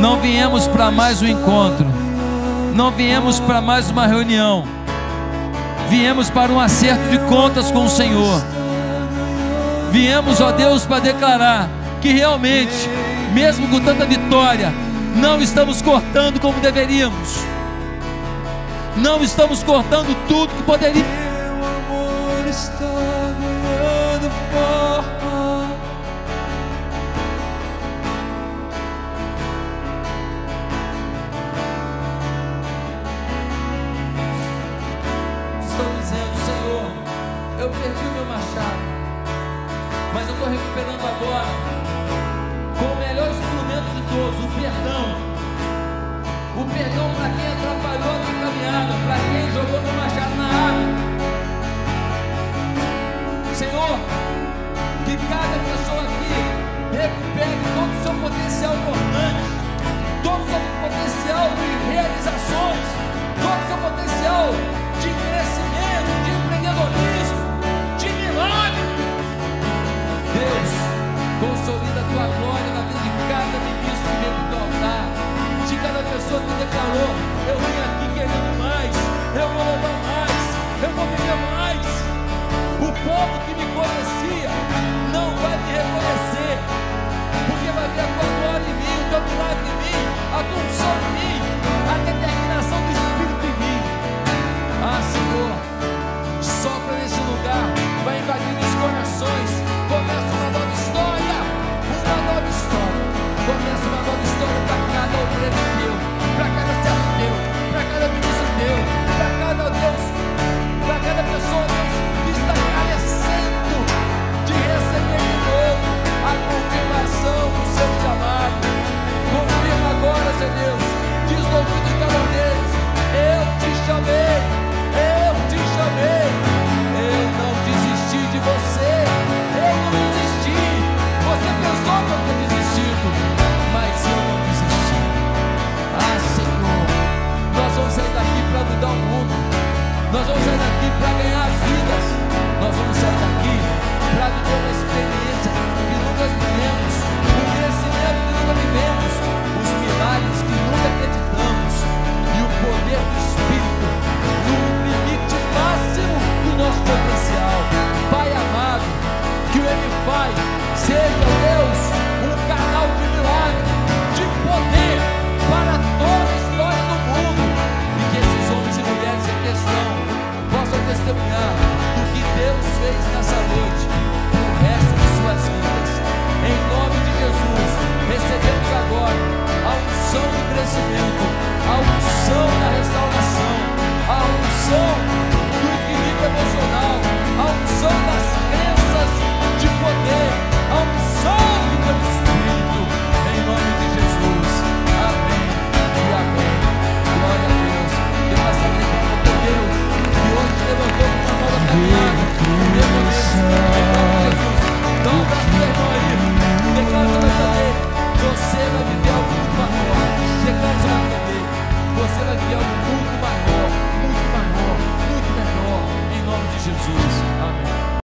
Não viemos para mais um encontro, não viemos para mais uma reunião, viemos para um acerto de contas com o Senhor. Viemos, ó Deus, para declarar que realmente, mesmo com tanta vitória, não estamos cortando como deveríamos, não estamos cortando tudo que poderia,